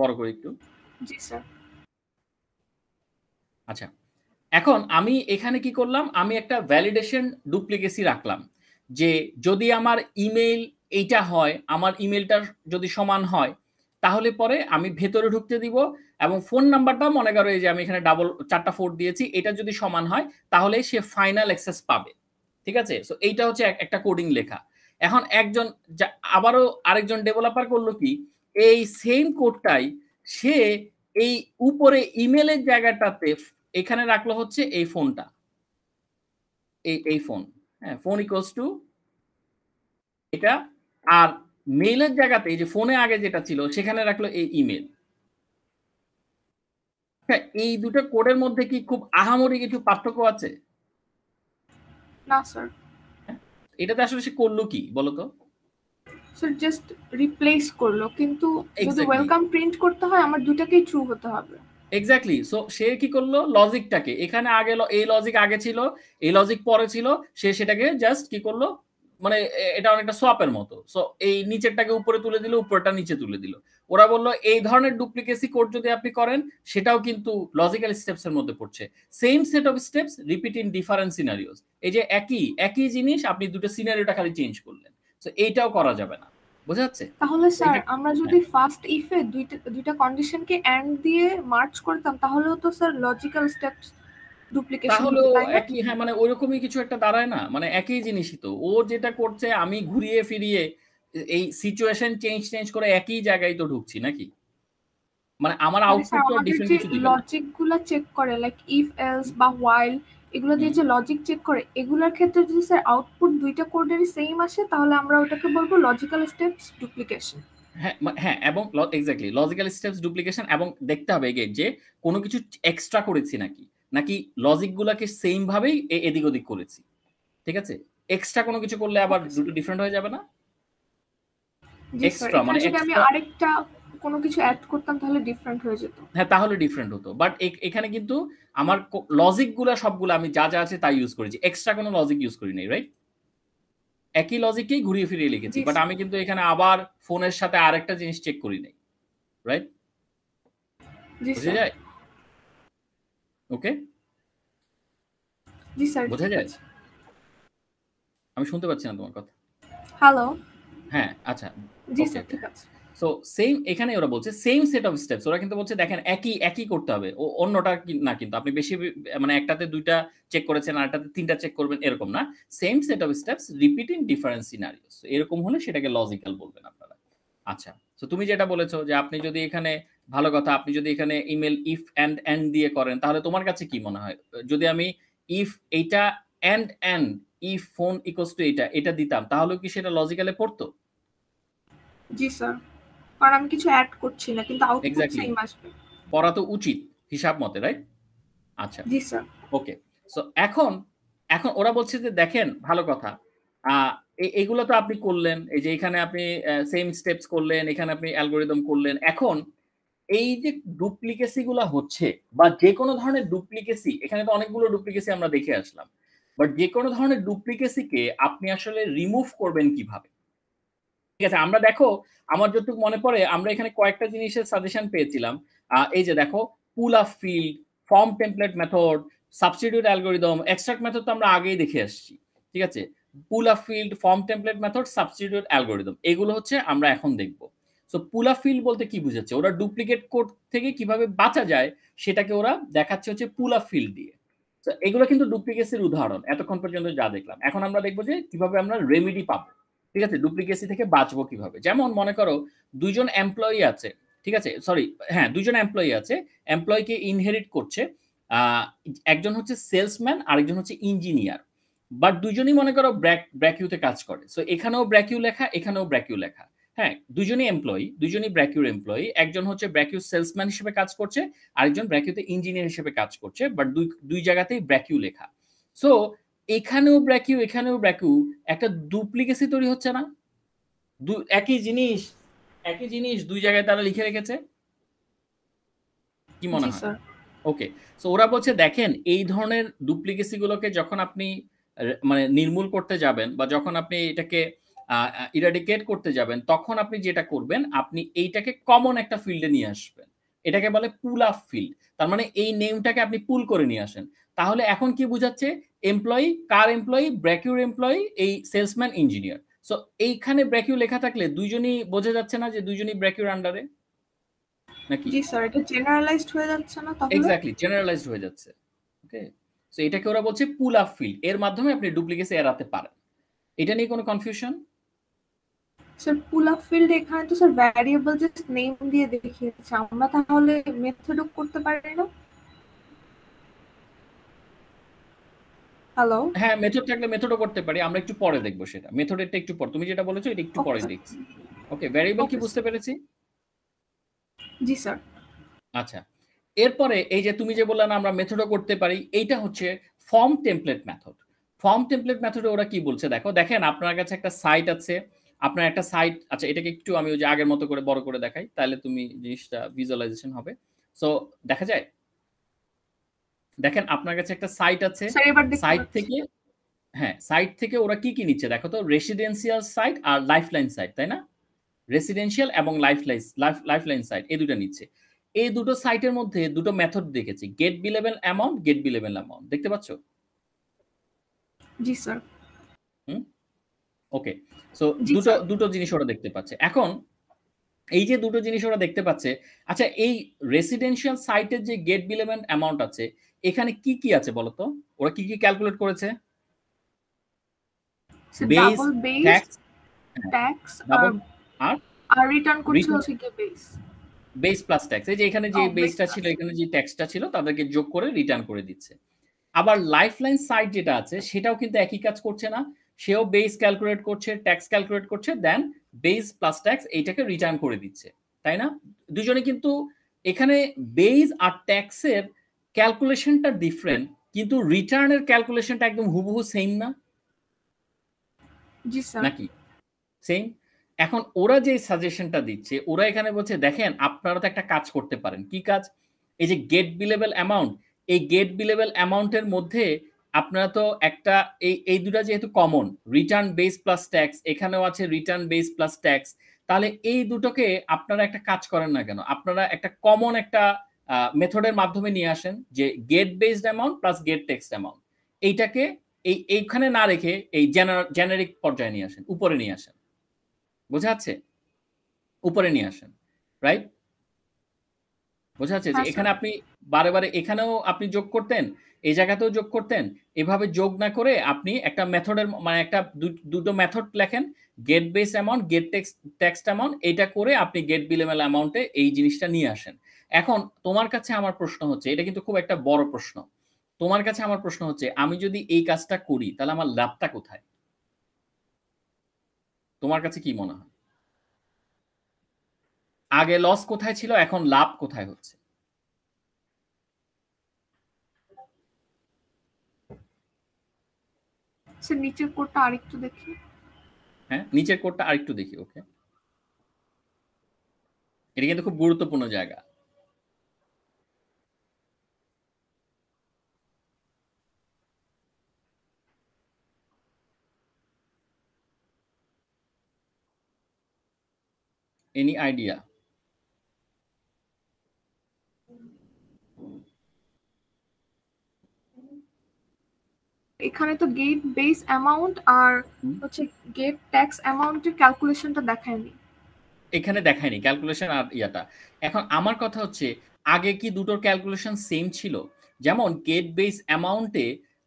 বড় করে একটু জি স্যার আচ্ছা এখন আমি এখানে কি করলাম আমি একটা ভ্যালিডেশন ডুপ্লিকেসি রাখলাম যে যদি আমার ইমেল এইটা হয় আমার ইমেলটা যদি সমান হয় তাহলে পরে আমি ভেতরে ঢুকতে দিব এবং ফোন নাম্বারটা মনে করো এই যে আমি এখানে ডাবল চারটা ফোর দিয়েছি এটা যদি সমান হয় তাহলে সে ফাইনাল অ্যাক্সেস পাবে ঠিক আছে সো এইটা হচ্ছে একটা কোডিং লেখা এখন একজন আবারও আরেকজন ডেভেলপার করলো কি এই সেম কোডটাই সে এই উপরে ইমেলের জায়গাটাতে এখানে রাখলো হচ্ছে এই ফোনটা এই এই ফোন হ্যাঁ ফোন ইকোয়ালস টু এটা আর মেইলের জায়গাতে এই যে ফোনে আগে যেটা ছিল সেখানে রাখলো এই ইমেল হ্যাঁ এই দুটো কোডের মধ্যে কি খুব আহামরি কিছু পার্থক্য আছে না স্যার এটাতে আসলে সে করলো কি বলতো স্যার জাস্ট রিপ্লেস করলো কিন্তু যদি ওয়েলকাম প্রিন্ট করতে হয় আমার দুটাকেই ট্রু হতে হবে এক্স্যাক্টলি সো সে কি করলো লজিকটাকে এখানে আগে এই লজিক আগে ছিল এই লজিক পরে ছিল সে সেটাকে জাস্ট কি করলো মানে এটা অনেকটা সোয়াপের মতো সো এই নিচেরটাকে উপরে তুলে দিল উপরটা নিচে তুলে দিল ওরা বললো এই ধরনের ডুপ্লিকেসি কোড যদি আপনি করেন সেটাও কিন্তু লজিক্যাল স্টেপস এর মধ্যে পড়ছে same set of steps repeat in different scenarios এই যে একই একই জিনিস আপনি দুটো সিনারিওটা খালি চেঞ্জ করলেন সো এইটাও করা যাবে না বোঝা যাচ্ছে তাহলে স্যার আমরা হ্যাঁ। যদি ফার্স্ট ইফে দুইটা দুইটা কন্ডিশনকে এন্ড দিয়ে মার্চ করতাম তাহলেও তো স্যার লজিক্যাল স্টেপস ডুপ্লিকেশন একই হ্যাঁ মানে ওইরকমই কিছু একটা দাঁড়ায় না মানে একই জিনিসই তো ও যেটা করছে আমি ঘুরিয়ে ফিরিয়ে এই সিচুয়েশন চেঞ্জ চেঞ্জ করে একই জায়গায় তো ঢুকছি নাকি মানে আমার আউটপুট মানে তো ডিফারেন্ট কিছু চেক করে লাইক ইফ এলস বা হোয়াইল এগুলো দিয়ে যে লজিক চেক করে এগুলোর ক্ষেত্রে যদি স্যার আউটপুট দুইটা কোডেরই সেম আসে তাহলে আমরা ওটাকে বলবো লজিক্যাল স্টেপস ডুপ্লিকেশন হ্যাঁ এবং এক্স্যাক্টলি লজিক্যাল স্টেপস ডুপ্লিকেশন এবং দেখতে হবে এগে যে কোনো কিছু এক্সট্রা করেছি নাকি নাকি লজিকগুলোকে সেম ভাবেই এদিক ওদিক করেছি ঠিক আছে এক্সট্রা কোনো কিছু করলে আবার দুটো ডিফারেন্ট হয়ে যাবে না এক্সট্রা মানে আমি আরেকটা কোনো কিছু অ্যাড করতাম তাহলে ডিফারেন্ট হয়ে যেত হ্যাঁ তাহলে ডিফারেন্ট হতো বাট এখানে কিন্তু আমার লজিকগুলো সবগুলো আমি যা যা আছে তাই ইউজ করেছি এক্সট্রা কোনো লজিক ইউজ করি নাই রাইট একই লজিককেই ঘুরিয়ে ফিরিয়ে লিখেছি বাট আমি কিন্তু এখানে আবার ফোনের সাথে আরেকটা জিনিস চেক করি নাই রাইট বুঝে যায় ওকে জি স্যার বোঝা যায় আমি শুনতে পাচ্ছি না তোমার কথা হ্যালো হ্যাঁ আচ্ছা জি স্যার ঠিক আছে সো সেম এখানে ওরা বলছে সেম সেট অফ স্টেপস ওরা কিন্তু বলছে দেখেন একই একই করতে হবে ও অন্যটা না কিন্তু আপনি বেশি মানে একটাতে দুইটা চেক করেছেন আরটাতে তিনটা চেক করবেন এরকম না same set of steps repeat in different scenarios এরকম হলে সেটাকে লজিক্যাল বলবেন আপনারা আচ্ছা তো তুমি যেটা বলেছো যে আপনি যদি এখানে ভালো কথা আপনি যদি এখানে ইমেল ইফ অ্যান্ড অ্যান্ড দিয়ে করেন তাহলে তোমার কাছে কি মনে হয় যদি আমি ইফ এইটা and and if phone echoes to এটা এটা দিতাম তাহলে কি সেটা লজিক্যালে পড়তো জি স্যার কারণ আমি কিছু অ্যাড করছি না কিন্তু আউটপুট সেম আসবে পড়া তো উচিত হিসাব মতে রাইট আচ্ছা জি স্যার ওকে সো এখন এখন ওরা বলছে যে দেখেন ভালো কথা তো আপনি করলেন এই যে এখানে আপনি সেম স্টেপস করলেন এখানে আপনি অ্যালগোরিদম করলেন এখন এই যে ডুপ্লিকেসি হচ্ছে বা যে কোনো ধরনের ডুপ্লিকেসি এখানে তো অনেকগুলো ডুপ্লিকেসি আমরা দেখে আসলাম বাট যে কোনো ধরনের ডুপ্লিকেসিকে আপনি আসলে রিমুভ করবেন কিভাবে ঠিক আছে আমরা দেখো আমার যতটুকু মনে পড়ে আমরা এখানে কয়েকটা জিনিসের সাজেশন পেয়েছিলাম এই যে দেখো pull up field form template method substitute algorithm extract method তো আমরা আগেই দেখে আসছি ঠিক আছে pull up field form template method substitute algorithm এগুলো হচ্ছে আমরা এখন দেখব সো পুল আপ ফিল্ড বলতে কি বুঝাচ্ছে ওরা ডুপ্লিকেট কোড থেকে কিভাবে বাঁচা যায় সেটাকে ওরা দেখাচ্ছে হচ্ছে পুল আপ ফিল্ড দিয়ে এগুলো কিন্তু ডুপ্লিকেসের উদাহরণ এতক্ষণ পর্যন্ত যা দেখলাম এখন আমরা দেখবো যে কিভাবে আমরা রেমিডি পাবো ঠিক আছে ডুপ্লিকেসি থেকে বাঁচবো কিভাবে যেমন মনে করো দুইজন এমপ্লয়ি আছে ঠিক আছে সরি হ্যাঁ দুজন এমপ্লয়ি আছে এমপ্লয়িকে ইনহেরিট করছে একজন হচ্ছে সেলসম্যান আরেকজন হচ্ছে ইঞ্জিনিয়ার বাট দুজনই মনে করো ব্র্যাক ব্র্যাকিউতে কাজ করে সো এখানেও ব্র্যাকিউ লেখা এখানেও ব্র্যাকিউ লেখা হ্যাঁ দুজনই এমপ্লয়ি দুজনই ব্র্যাকিউর এমপ্লয়ি একজন হচ্ছে ব্র্যাকিউ সেলসম্যান হিসেবে কাজ করছে আরেকজন ব্র্যাকিউতে ইঞ্জিনিয়ার হিসেবে কাজ করছে বাট দুই দুই জায়গাতেই ব্র্যাকিউ লেখা সো এখানেও ব্র্যাকিউ এখানেও ব্র্যাকিউ একটা ডুপ্লিকেসি তৈরি হচ্ছে না দু একই জিনিস একই জিনিস দুই জায়গায় তারা লিখে রেখেছে কি মনে হয় ওকে সো ওরা বলছে দেখেন এই ধরনের ডুপ্লিকেসি গুলোকে যখন আপনি মানে নির্মূল করতে যাবেন বা যখন আপনি এটাকে ইরাডিকেট করতে যাবেন তখন আপনি যেটা করবেন আপনি এইটাকে কমন একটা ফিল্ডে নিয়ে আসবেন এটাকে বলে পুল আপ ফিল্ড তার মানে এই নেমটাকে আপনি পুল করে নিয়ে আসেন তাহলে এখন কি বুঝাচ্ছে এমপ্লয়ি কার এমপ্লয়ি ব্র্যাকিউর এমপ্লয়ি এই সেলসম্যান ইঞ্জিনিয়ার সো এইখানে ব্র্যাকিউ লেখা থাকলে দুইজনই বোঝা যাচ্ছে না যে দুইজনই ব্র্যাকিউর আন্ডারে নাকি জি স্যার এটা জেনারেলাইজড হয়ে যাচ্ছে না তাহলে এক্স্যাক্টলি জেনারেলাইজড হয়ে যাচ্ছে ওকে সো এটাকে ওরা বলছে পুল আপ ফিল্ড এর মাধ্যমে আপনি ডুপ্লিকেসি এড়াতে পারেন এটা নিয়ে কোনো confusion sir pull up field এখানে তো স্যার ভ্যারিয়েবল জাস্ট নেম দিয়ে দেখিয়েছে আমরা তাহলে মেথডও করতে পারি না হ্যালো হ্যাঁ মেথড থাকলে মেথডও করতে পারি আমরা একটু পরে দেখবো সেটা একটু পর তুমি যেটা বলেছো এটা একটু পরে দেখছি ওকে ভ্যারিয়েবল কি বুঝতে পেরেছি জি স্যার আচ্ছা এরপরে এই যে তুমি যে আমরা মেথডও করতে পারি এইটা হচ্ছে form template method form template মেথডে ওরা কি বলছে দেখো দেখেন আপনার কাছে একটা সাইট আছে আপনার একটা সাইট আচ্ছা এটাকে একটু আমি ওই যে আগের মতো করে বড় করে দেখাই তাহলে তুমি জিনিসটা ভিজুয়ালাইজেশন হবে সো দেখা যায় দেখেন আপনার কাছে একটা সাইট আছে সাইট থেকে হ্যাঁ সাইট থেকে ওরা কি কি নিচ্ছে দেখো তো রেসিডেন্সিয়াল সাইট আর লাইফলাইন সাইট তাই না রেসিডেন্সিয়াল এবং লাইফলাইন লাইফলাইন সাইট এই দুটো নিচ্ছে এই দুটো সাইটের মধ্যে দুটো মেথড দেখেছি get billable amount get billable amount দেখতে পাচ্ছ জি স্যার ওকে সো দুটো দুটো জিনিস ওরা দেখতে পাচ্ছে এখন এই যে দুটো জিনিস ওরা দেখতে পাচ্ছে আচ্ছা এই রেসিডেন্সিয়াল সাইটের যে গেট বিলেমেন্ট অ্যামাউন্ট আছে এখানে কি কি আছে বলতো ওরা কি কি ক্যালকুলেট করেছে বেস ট্যাক্স প্লাস ট্যাক্স এই যে এখানে যে বেসটা oh, ছিল এখানে যে ট্যাক্সটা ছিল তাদেরকে যোগ করে রিটার্ন করে দিচ্ছে আবার লাইফলাইন সাইট যেটা আছে সেটাও কিন্তু একই কাজ করছে না সেও বেস ক্যালকুলেট করছে ট্যাক্স ক্যালকুলেট করছে দেন বেজ প্লাস ট্যাক্স এইটাকে রিটার্ন করে দিচ্ছে তাই না দুজনে কিন্তু এখানে বেজ আর ট্যাক্সের ক্যালকুলেশনটা ডিফারেন্ট কিন্তু রিটার্নের ক্যালকুলেশনটা একদম হুবহু সেম না জি স্যার নাকি সেম এখন ওরা যে সাজেশনটা দিচ্ছে ওরা এখানে বলছে দেখেন আপনারা তো একটা কাজ করতে পারেন কি কাজ এই যে গেট বিলেবল অ্যামাউন্ট এই গেট বিলেবল অ্যামাউন্টের মধ্যে আপনারা তো একটা এই এই দুটা যেহেতু common return base plus tax এখানেও আছে রিটার্ন বেস প্লাস ট্যাক্স তাহলে এই দুটোকে আপনারা একটা কাজ করেন না কেন আপনারা একটা কমন একটা মেথডের মাধ্যমে নিয়ে আসেন যে get based amount plus get tax amount এইটাকে এই এইখানে না রেখে এই জেনারিক পর্যায়ে নিয়ে আসেন উপরে নিয়ে আসেন বোঝা যাচ্ছে উপরে নিয়ে আসেন রাইট বোঝা যাচ্ছে যে হ্যাঁ, এখানে আপনি বারে বারে এখানেও আপনি যোগ করতেন এই জায়গাতেও যোগ করতেন এভাবে যোগ না করে আপনি একটা মেথডের মানে একটা দুটো মেথড লেখেন get base amount get tax tax amount এটা করে আপনি গেট বিলেমেল অ্যামাউন্টে এই জিনিসটা নিয়ে আসেন এখন তোমার কাছে আমার প্রশ্ন হচ্ছে এটা কিন্তু খুব একটা বড় প্রশ্ন তোমার কাছে আমার প্রশ্ন হচ্ছে আমি যদি এই কাজটা করি তাহলে আমার লাভটা কোথায় তোমার কাছে কি মনে হয় আগে লস কোথায় ছিল এখন লাভ কোথায় হচ্ছে আচ্ছা নিচের কোডটা আরেকটু দেখি হ্যাঁ নিচের কোডটা আরেকটু দেখি ওকে এটা কিন্তু খুব গুরুত্বপূর্ণ জায়গা এনি আইডিয়া এখানে তো গেট বেস অ্যামাউন্ট আর হচ্ছে গেট ট্যাক্স অ্যামাউন্টের ক্যালকুলেশনটা দেখায়নি এখানে দেখায়নি ক্যালকুলেশন আর ইয়াটা এখন আমার কথা হচ্ছে আগে কি দুটোর ক্যালকুলেশন সেম ছিল যেমন গেট বেস অ্যামাউন্টে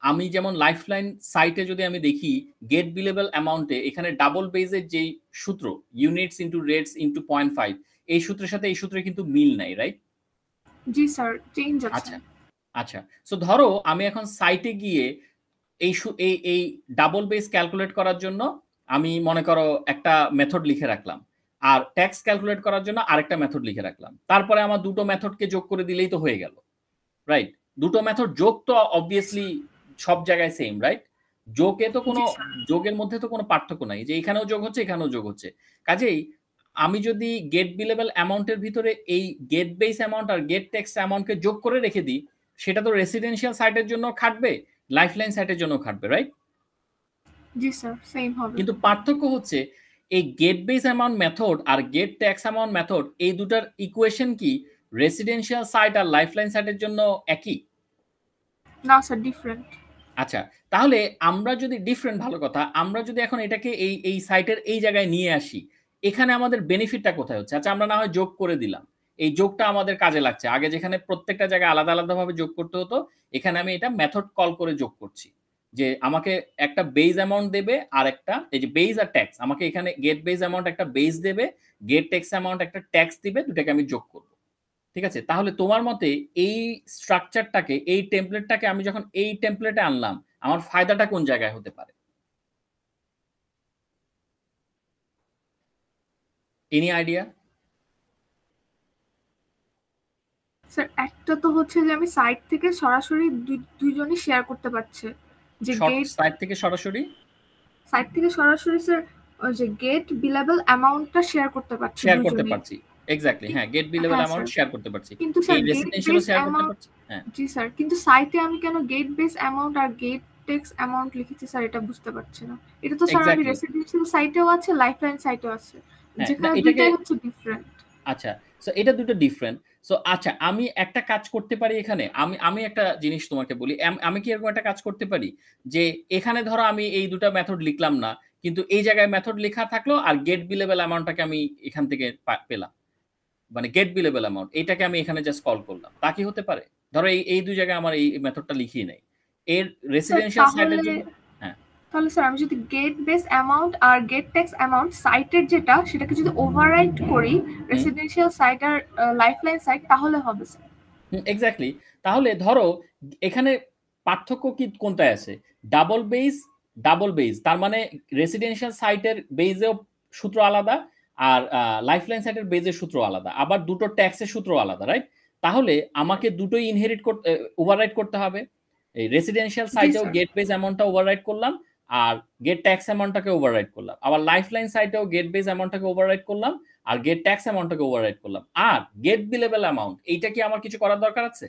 আমি যেমন লাইফলাইন সাইটে যদি আমি দেখি গেট বিলেবল অ্যামাউন্টে এখানে ডাবল বেজের যেই সূত্র units into rates into point five এই সূত্রের সাথে এই সূত্রে কিন্তু মিল নাই রাইট জি স্যার চেঞ্জ আছে আচ্ছা আচ্ছা সো ধরো আমি এখন সাইটে গিয়ে এই এই এই ডাবল বেস ক্যালকুলেট করার জন্য আমি মনে করো একটা মেথড লিখে রাখলাম আর ট্যাক্স ক্যালকুলেট করার জন্য আরেকটা মেথড লিখে রাখলাম তারপরে আমার দুটো মেথডকে যোগ করে দিলেই তো হয়ে গেল রাইট দুটো মেথড যোগ তো অবভিয়াসলি সব জায়গায় সেম রাইট যোগে তো কোনো যোগের মধ্যে তো কোনো পার্থক্য নাই যে এখানেও যোগ হচ্ছে এখানেও যোগ হচ্ছে কাজেই আমি যদি গেট বিলেবল অ্যামাউন্টের ভিতরে এই গেট বেস অ্যামাউন্ট আর গেট ট্যাক্স অ্যামাউন্টকে যোগ করে রেখে দিই সেটা তো রেসিডেন্সিয়াল সাইটের জন্য খাটবে লাইফলাইন সাইটের জন্য খাটবে রাইট জি স্যার সেম হবে কিন্তু পার্থক্য হচ্ছে এই গেট বেস অ্যামাউন্ট মেথড আর গেট ট্যাক্স অ্যামাউন্ট মেথড এই দুটার ইকুয়েশন কি রেসিডেন্সিয়াল সাইট আর লাইফলাইন সাইটের জন্য একই না স্যার ডিফারেন্ট আচ্ছা তাহলে আমরা যদি ডিফারেন্ট ভালো কথা আমরা যদি এখন এটাকে এই এই সাইটের এই জায়গায় নিয়ে আসি এখানে আমাদের বেনিফিটটা কোথায় হচ্ছে আচ্ছা আমরা না হয় যোগ করে দিলাম এই যোগটা আমাদের কাজে লাগছে আগে যেখানে প্রত্যেকটা জায়গায় আলাদা আলাদাভাবে যোগ করতে হতো এখানে আমি এটা মেথড কল করে যোগ করছি যে আমাকে একটা বেজ অ্যামাউন্ট দেবে আর একটা এই যে বেজ আর ট্যাক্স আমাকে এখানে গেট বেজ অ্যামাউন্ট একটা বেজ দেবে গেট ট্যাক্স অ্যামাউন্ট একটা ট্যাক্স দিবে দুটাকে আমি যোগ করব ঠিক আছে তাহলে তোমার মতে এই স্ট্রাকচারটাকে এই টেমপ্লেটটাকে আমি যখন এই টেমপ্লেটে আনলাম আমার ফায়দাটা কোন জায়গায় হতে পারে এনি আইডিয়া স্যার একটা তো হচ্ছে যে আমি সাইট থেকে সরাসরি দুইজনই শেয়ার করতে পারছে যে গেট সাইট থেকে সরাসরি সাইট থেকে সরাসরি স্যার যে গেট বিলেবল অ্যামাউন্টটা শেয়ার করতে পারছি শেয়ার করতে পারছি এক্স্যাক্টলি হ্যাঁ গেট বিলেবল অ্যামাউন্ট শেয়ার করতে পারছি কিন্তু স্যার রেসিডেন্সিয়াল শেয়ার করতে পারছি হ্যাঁ জি স্যার কিন্তু সাইটে আমি কেন গেট বেস অ্যামাউন্ট আর গেট টেক্স অ্যামাউন্ট লিখেছি স্যার এটা বুঝতে পারছি না এটা তো স্যার আমি রেসিডেন্সিয়াল সাইটেও আছে লাইফলাইন সাইটেও আছে হ্যাঁ, যেটা দুটোই হচ্ছে ডিফারেন্ট আচ্ছা সো এটা দুটো ডিফারেন্ট সো আচ্ছা আমি একটা কাজ করতে পারি এখানে আমি আমি একটা জিনিস তোমাকে বলি আমি কি এরকম একটা কাজ করতে পারি যে এখানে ধরো আমি এই দুটা মেথড লিখলাম না কিন্তু এই জায়গায় মেথড লেখা থাকলো আর গেট বিলেবেল অ্যামাউন্টটাকে আমি এখান থেকে পেলাম মানে গেট বিলেবেল অ্যামাউন্ট এটাকে আমি এখানে জাস্ট কল করলাম তা কি হতে পারে ধরো এই এই দুই জায়গায় আমার এই মেথডটা লিখিয়ে নেই এর রেসিডেন্সিয়াল সাইডের জন্য তাহলে স্যার আমি যদি গেট বেস অ্যামাউন্ট আর গেট ট্যাক্স অ্যামাউন্ট সাইটের যেটা সেটাকে যদি ওভাররাইট করি রেসিডেন্সিয়াল সাইট আর লাইফলাইন সাইট তাহলে হবে স্যার এক্স্যাক্টলি তাহলে ধরো এখানে পার্থক্য কি কোনটায় আছে ডাবল বেস ডাবল বেস তার মানে রেসিডেন্সিয়াল সাইটের বেজেও সূত্র আলাদা আর লাইফলাইন সাইটের বেজের সূত্র আলাদা আবার দুটো ট্যাক্সের সূত্র আলাদা রাইট তাহলে আমাকে দুটোই ইনহেরিট করতে ওভাররাইট করতে হবে এই রেসিডেন্সিয়াল সাইটেও গেট বেস অ্যামাউন্টটা ওভাররাইট করলাম আর গেট ট্যাক্স অ্যামাউন্টটাকে ওভাররাইড করলাম আবার লাইফ লাইন সাইটেও গেট বেস অ্যামাউন্টটাকে ওভাররাইড করলাম আর গেট ট্যাক্স অ্যামাউন্টটাকে ওভাররাইড করলাম আর গেট বিলেবল অ্যামাউন্ট এইটা কি আমার কিছু করার দরকার আছে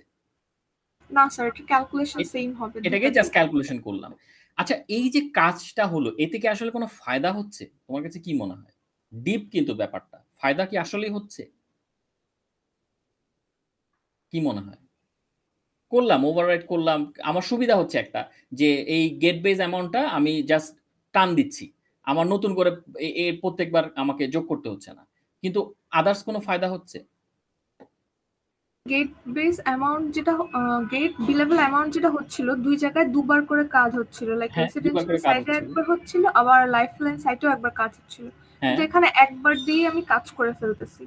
না স্যার এটা ক্যালকুলেশন সেম হবে এটাকে জাস্ট ক্যালকুলেশন করলাম আচ্ছা এই যে কাজটা হলো এতে কি আসলে কোনো ফায়দা হচ্ছে তোমার কাছে কি মনে হয় ডিপ কিন্তু ব্যাপারটা ফায়দা কি আসলেই হচ্ছে কি মনে হয় করলাম ওভাররাইড করলাম আমার সুবিধা হচ্ছে একটা যে এই গেট বেজ অ্যামাউন্টটা আমি জাস্ট টান দিচ্ছি আমার নতুন করে এর প্রত্যেকবার আমাকে যোগ করতে হচ্ছে না কিন্তু আদার্স কোনো ফায়দা হচ্ছে গেট বেস অ্যামাউন্ট যেটা গেট বিলেভেল অ্যামাউন্ট যেটা হচ্ছিল দুই জায়গায় দুবার করে কাজ হচ্ছিল লাইক রেসিডেন্সিয়াল সাইটে একবার হচ্ছিল আবার লাইফলাইন সাইটেও একবার কাজ হচ্ছিল কিন্তু হ্যাঁ। এখানে একবার দিয়ে আমি কাজ করে ফেলতেছি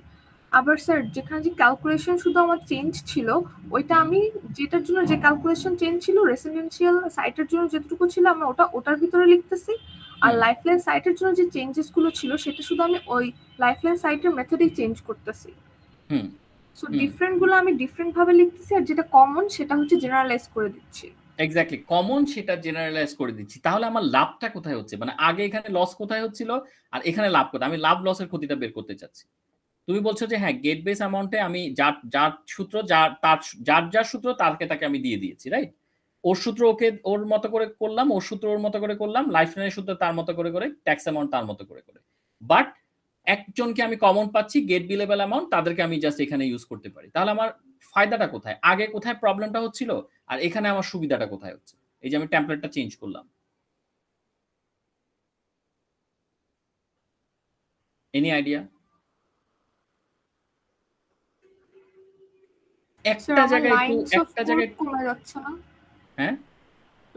আবার স্যার যেখানে যে ক্যালকুলেশন শুধু আমার চেঞ্জ ছিল ওইটা আমি যেটার জন্য যে ক্যালকুলেশন চেঞ্জ ছিল রেসিডেন্সিয়াল সাইটের জন্য যেটুকু ছিল আমরা ওটা ওটার ভিতরে লিখতেছি আর লাইফলাইন সাইটের জন্য যে চেঞ্জেস গুলো ছিল সেটা শুধু আমি ওই লাইফলাইন সাইটের মেথডেই চেঞ্জ করতেছি সো ডিফারেন্ট গুলো আমি ডিফারেন্ট ভাবে লিখতেছি আর যেটা কমন সেটা হচ্ছে জেনারেলাইজ করে দিচ্ছি এক্স্যাক্টলি কমন সেটা জেনারেলাইজ করে দিচ্ছি তাহলে আমার লাভটা কোথায় হচ্ছে মানে আগে এখানে লস কোথায় হচ্ছিল আর এখানে লাভ কোথায় আমি লাভ লসের ক্ষতিটা বের করতে চাচ্ছি তুমি বলছো যে হ্যাঁ গেট বেস অ্যামাউন্টে আমি যার যার সূত্র যার তার যার যার সূত্র তারকে তাকে আমি দিয়ে দিয়েছি রাইট ওর সূত্র ওকে ওর মতো করে করলাম ওর সূত্র ওর মতো করে করলাম লাইফ লাইনের সূত্র তার মতো করে করে ট্যাক্স অ্যামাউন্ট তার মতো করে করে বাট একজনকে আমি কমন পাচ্ছি গেট বিলেবেল অ্যামাউন্ট তাদেরকে আমি জাস্ট এখানে ইউজ করতে পারি তাহলে আমার ফায়দাটা কোথায় আগে কোথায় প্রবলেমটা হচ্ছিল আর এখানে আমার সুবিধাটা কোথায় হচ্ছে এই যে আমি টেম্পলেটটা চেঞ্জ করলাম এনি আইডিয়া একটা জায়গায় একটা জায়গায় কমে যাচ্ছে না হ্যাঁ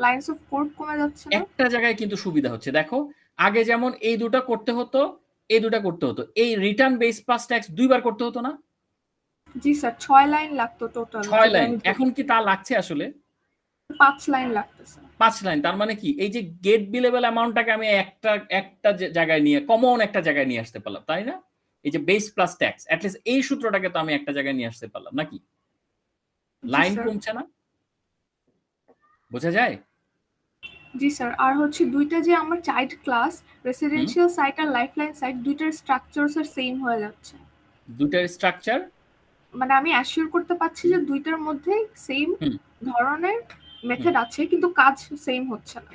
লাইনস অফ কোড কমে যাচ্ছে না একটা জায়গায় কিন্তু সুবিধা হচ্ছে দেখো আগে যেমন এই দুটো করতে হতো এই দুটো করতে হতো এই রিটার্ন বেস পাস ট্যাক্স দুইবার করতে হতো না জি স্যার ছয় লাইন লাগতো টোটাল ছয় লাইন এখন কি তা লাগছে আসলে পাঁচ লাইন লাগতেছে পাঁচ লাইন তার মানে কি এই যে গেট বিলেবল অ্যামাউন্টটাকে আমি একটা একটা জায়গায় নিয়ে কমন একটা জায়গায় নিয়ে আসতে পারলাম তাই না এই যে বেস প্লাস ট্যাক্স অ্যাটলিস্ট এই সূত্রটাকে তো আমি একটা জায়গায় নিয়ে আসতে পারলাম নাকি লাইন কমছে না বোঝা যায় জি স্যার আর হচ্ছে দুইটা যে আমার চাইল্ড ক্লাস রেসিডেন্সিয়াল সাইট আর লাইফলাইন সাইট দুইটার স্ট্রাকচার স্যার সেম হয়ে যাচ্ছে দুইটার স্ট্রাকচার মানে আমি অ্যাসিওর করতে পারছি যে দুইটার মধ্যে সেম ধরনের মেথড আছে কিন্তু কাজ সেম হচ্ছে না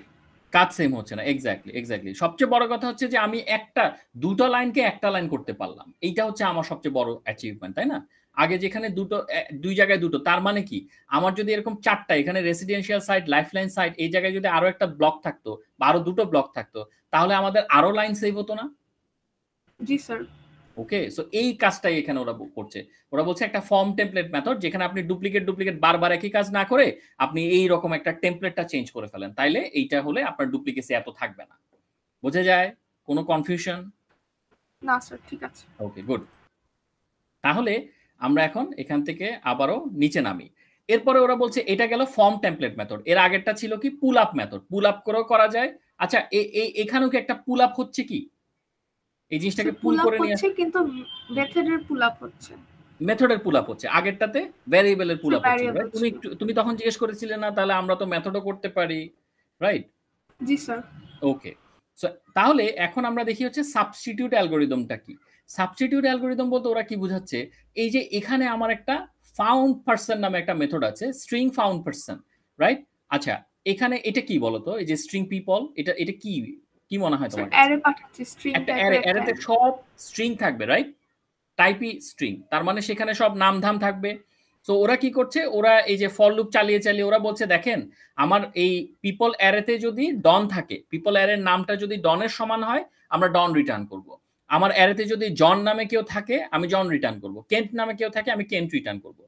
কাজ সেম হচ্ছে না এক্স্যাক্টলি এক্স্যাক্টলি সবচেয়ে বড় কথা হচ্ছে যে আমি একটা দুটো লাইনকে একটা লাইন করতে পারলাম এইটা হচ্ছে আমার সবচেয়ে বড় অ্যাচিভমেন্ট তাই না আগে যেখানে দুটো দুই জায়গায় দুটো তার মানে কি আমার যদি এরকম চারটা এখানে রেসিডেন্সিয়াল সাইট লাইফলাইন সাইট এই জায়গায় যদি আরো একটা ব্লক থাকতো বা আরো দুটো ব্লক থাকতো তাহলে আমাদের আরো লাইন সেভ হতো না জি স্যার ওকে সো এই কাজটাই এখানে ওরা করছে ওরা বলছে একটা ফর্ম টেমপ্লেট মেথড যেখানে আপনি ডুপ্লিকেট ডুপ্লিকেট বারবার একই কাজ না করে আপনি এই রকম একটা টেমপ্লেটটা চেঞ্জ করে ফেলেন তাইলে এইটা হলে আপনার ডুপ্লিকেসি এত থাকবে না বোঝা যায় কোনো কনফিউশন না স্যার ঠিক আছে ওকে গুড তাহলে আমরা এখন এখান থেকে আবারও নিচে নামি এরপরে ওরা বলছে এটা গেল ফর্ম টেমপ্লেট মেথড এর আগেরটা ছিল কি pull up method pull up করেও করা যায় আচ্ছা এখানেও কি একটা পুল আপ হচ্ছে কি এই জিনিসটাকে পুল করে নিয়ে আসছে কিন্তু মেথডের পুল আপ হচ্ছে মেথডের পুল আপ হচ্ছে আগেরটাতে ভ্যারিয়েবলের পুল আপ হচ্ছে তুমি তুমি তখন জিজ্ঞেস করেছিলে না তাহলে আমরা তো মেথডও করতে পারি রাইট জি স্যার ওকে তাহলে এখন আমরা দেখি হচ্ছে সাবস্টিটিউট অ্যালগোরিদমটা কি সাবস্টিটিউট অ্যালগোরিদম বলতে ওরা কি বোঝাচ্ছে এই যে এখানে আমার একটা ফাউন্ড পার্সন নামে একটা মেথড আছে স্ট্রিং ফাউন্ড পার্সন রাইট আচ্ছা এখানে এটা কি বলতো এই যে স্ট্রিং পিপল এটা এটা কি কি মনে হয় তোমার একটা অ্যারে অ্যারেতে সব স্ট্রিং থাকবে রাইট টাইপি স্ট্রিং তার মানে সেখানে সব নাম ধাম থাকবে তো ওরা কি করছে ওরা এই যে ফর লুপ চালিয়ে চালিয়ে ওরা বলছে দেখেন আমার এই পিপল অ্যারেতে যদি ডন থাকে পিপল অ্যারের নামটা যদি ডনের সমান হয় আমরা ডন রিটার্ন করব আমার অ্যারেতে যদি জন নামে কেউ থাকে আমি জন রিটার্ন করব কেন্ট নামে কেউ থাকে আমি কেন্ট রিটার্ন করব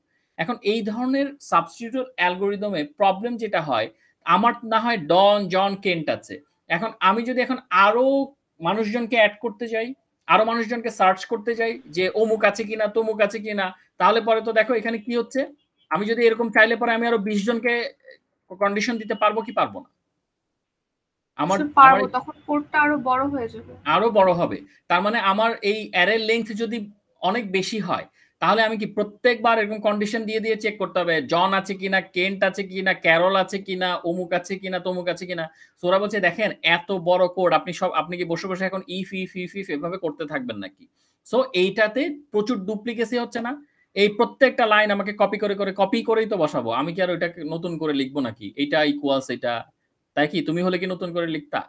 এখন এই ধরনের সাবস্টিটিউট অ্যালগোরিদমে প্রবলেম যেটা হয় আমার না হয় ডন জন কেন্ট আছে এখন আমি যদি এখন আরও মানুষজনকে অ্যাড করতে যাই আরো মানুষজনকে সার্চ করতে যাই যে অমুক আছে কিনা তমুক আছে কিনা তাহলে পরে তো দেখো এখানে কি হচ্ছে আমি যদি এরকম চাইলে পরে আমি আরো বিশ জনকে কন্ডিশন দিতে পারবো কি পারবো না আমার তখন কোডটা আরো বড় হয়ে যাবে আরো বড় হবে তার মানে আমার এই অ্যারের লেন্থ যদি অনেক বেশি হয় তাহলে আমি কি প্রত্যেকবার এরকম কন্ডিশন দিয়ে দিয়ে চেক করতে হবে জন আছে কিনা কেন্ট আছে কিনা ক্যারল আছে কিনা অমুক আছে কিনা তমুক আছে কিনা সোরা বলছে দেখেন এত বড় কোড আপনি সব আপনি কি বসে বসে এখন ইফ ইফ ইফ ইফ এভাবে করতে থাকবেন নাকি সো এইটাতে প্রচুর ডুপ্লিকেসি হচ্ছে না এই প্রত্যেকটা লাইন আমাকে কপি করে করে কপি করেই তো বসাবো আমি কি আর ওইটাকে নতুন করে লিখবো নাকি এটা ইকুয়ালস এটা তাই কি তুমি হলে কি নতুন করে লিখতা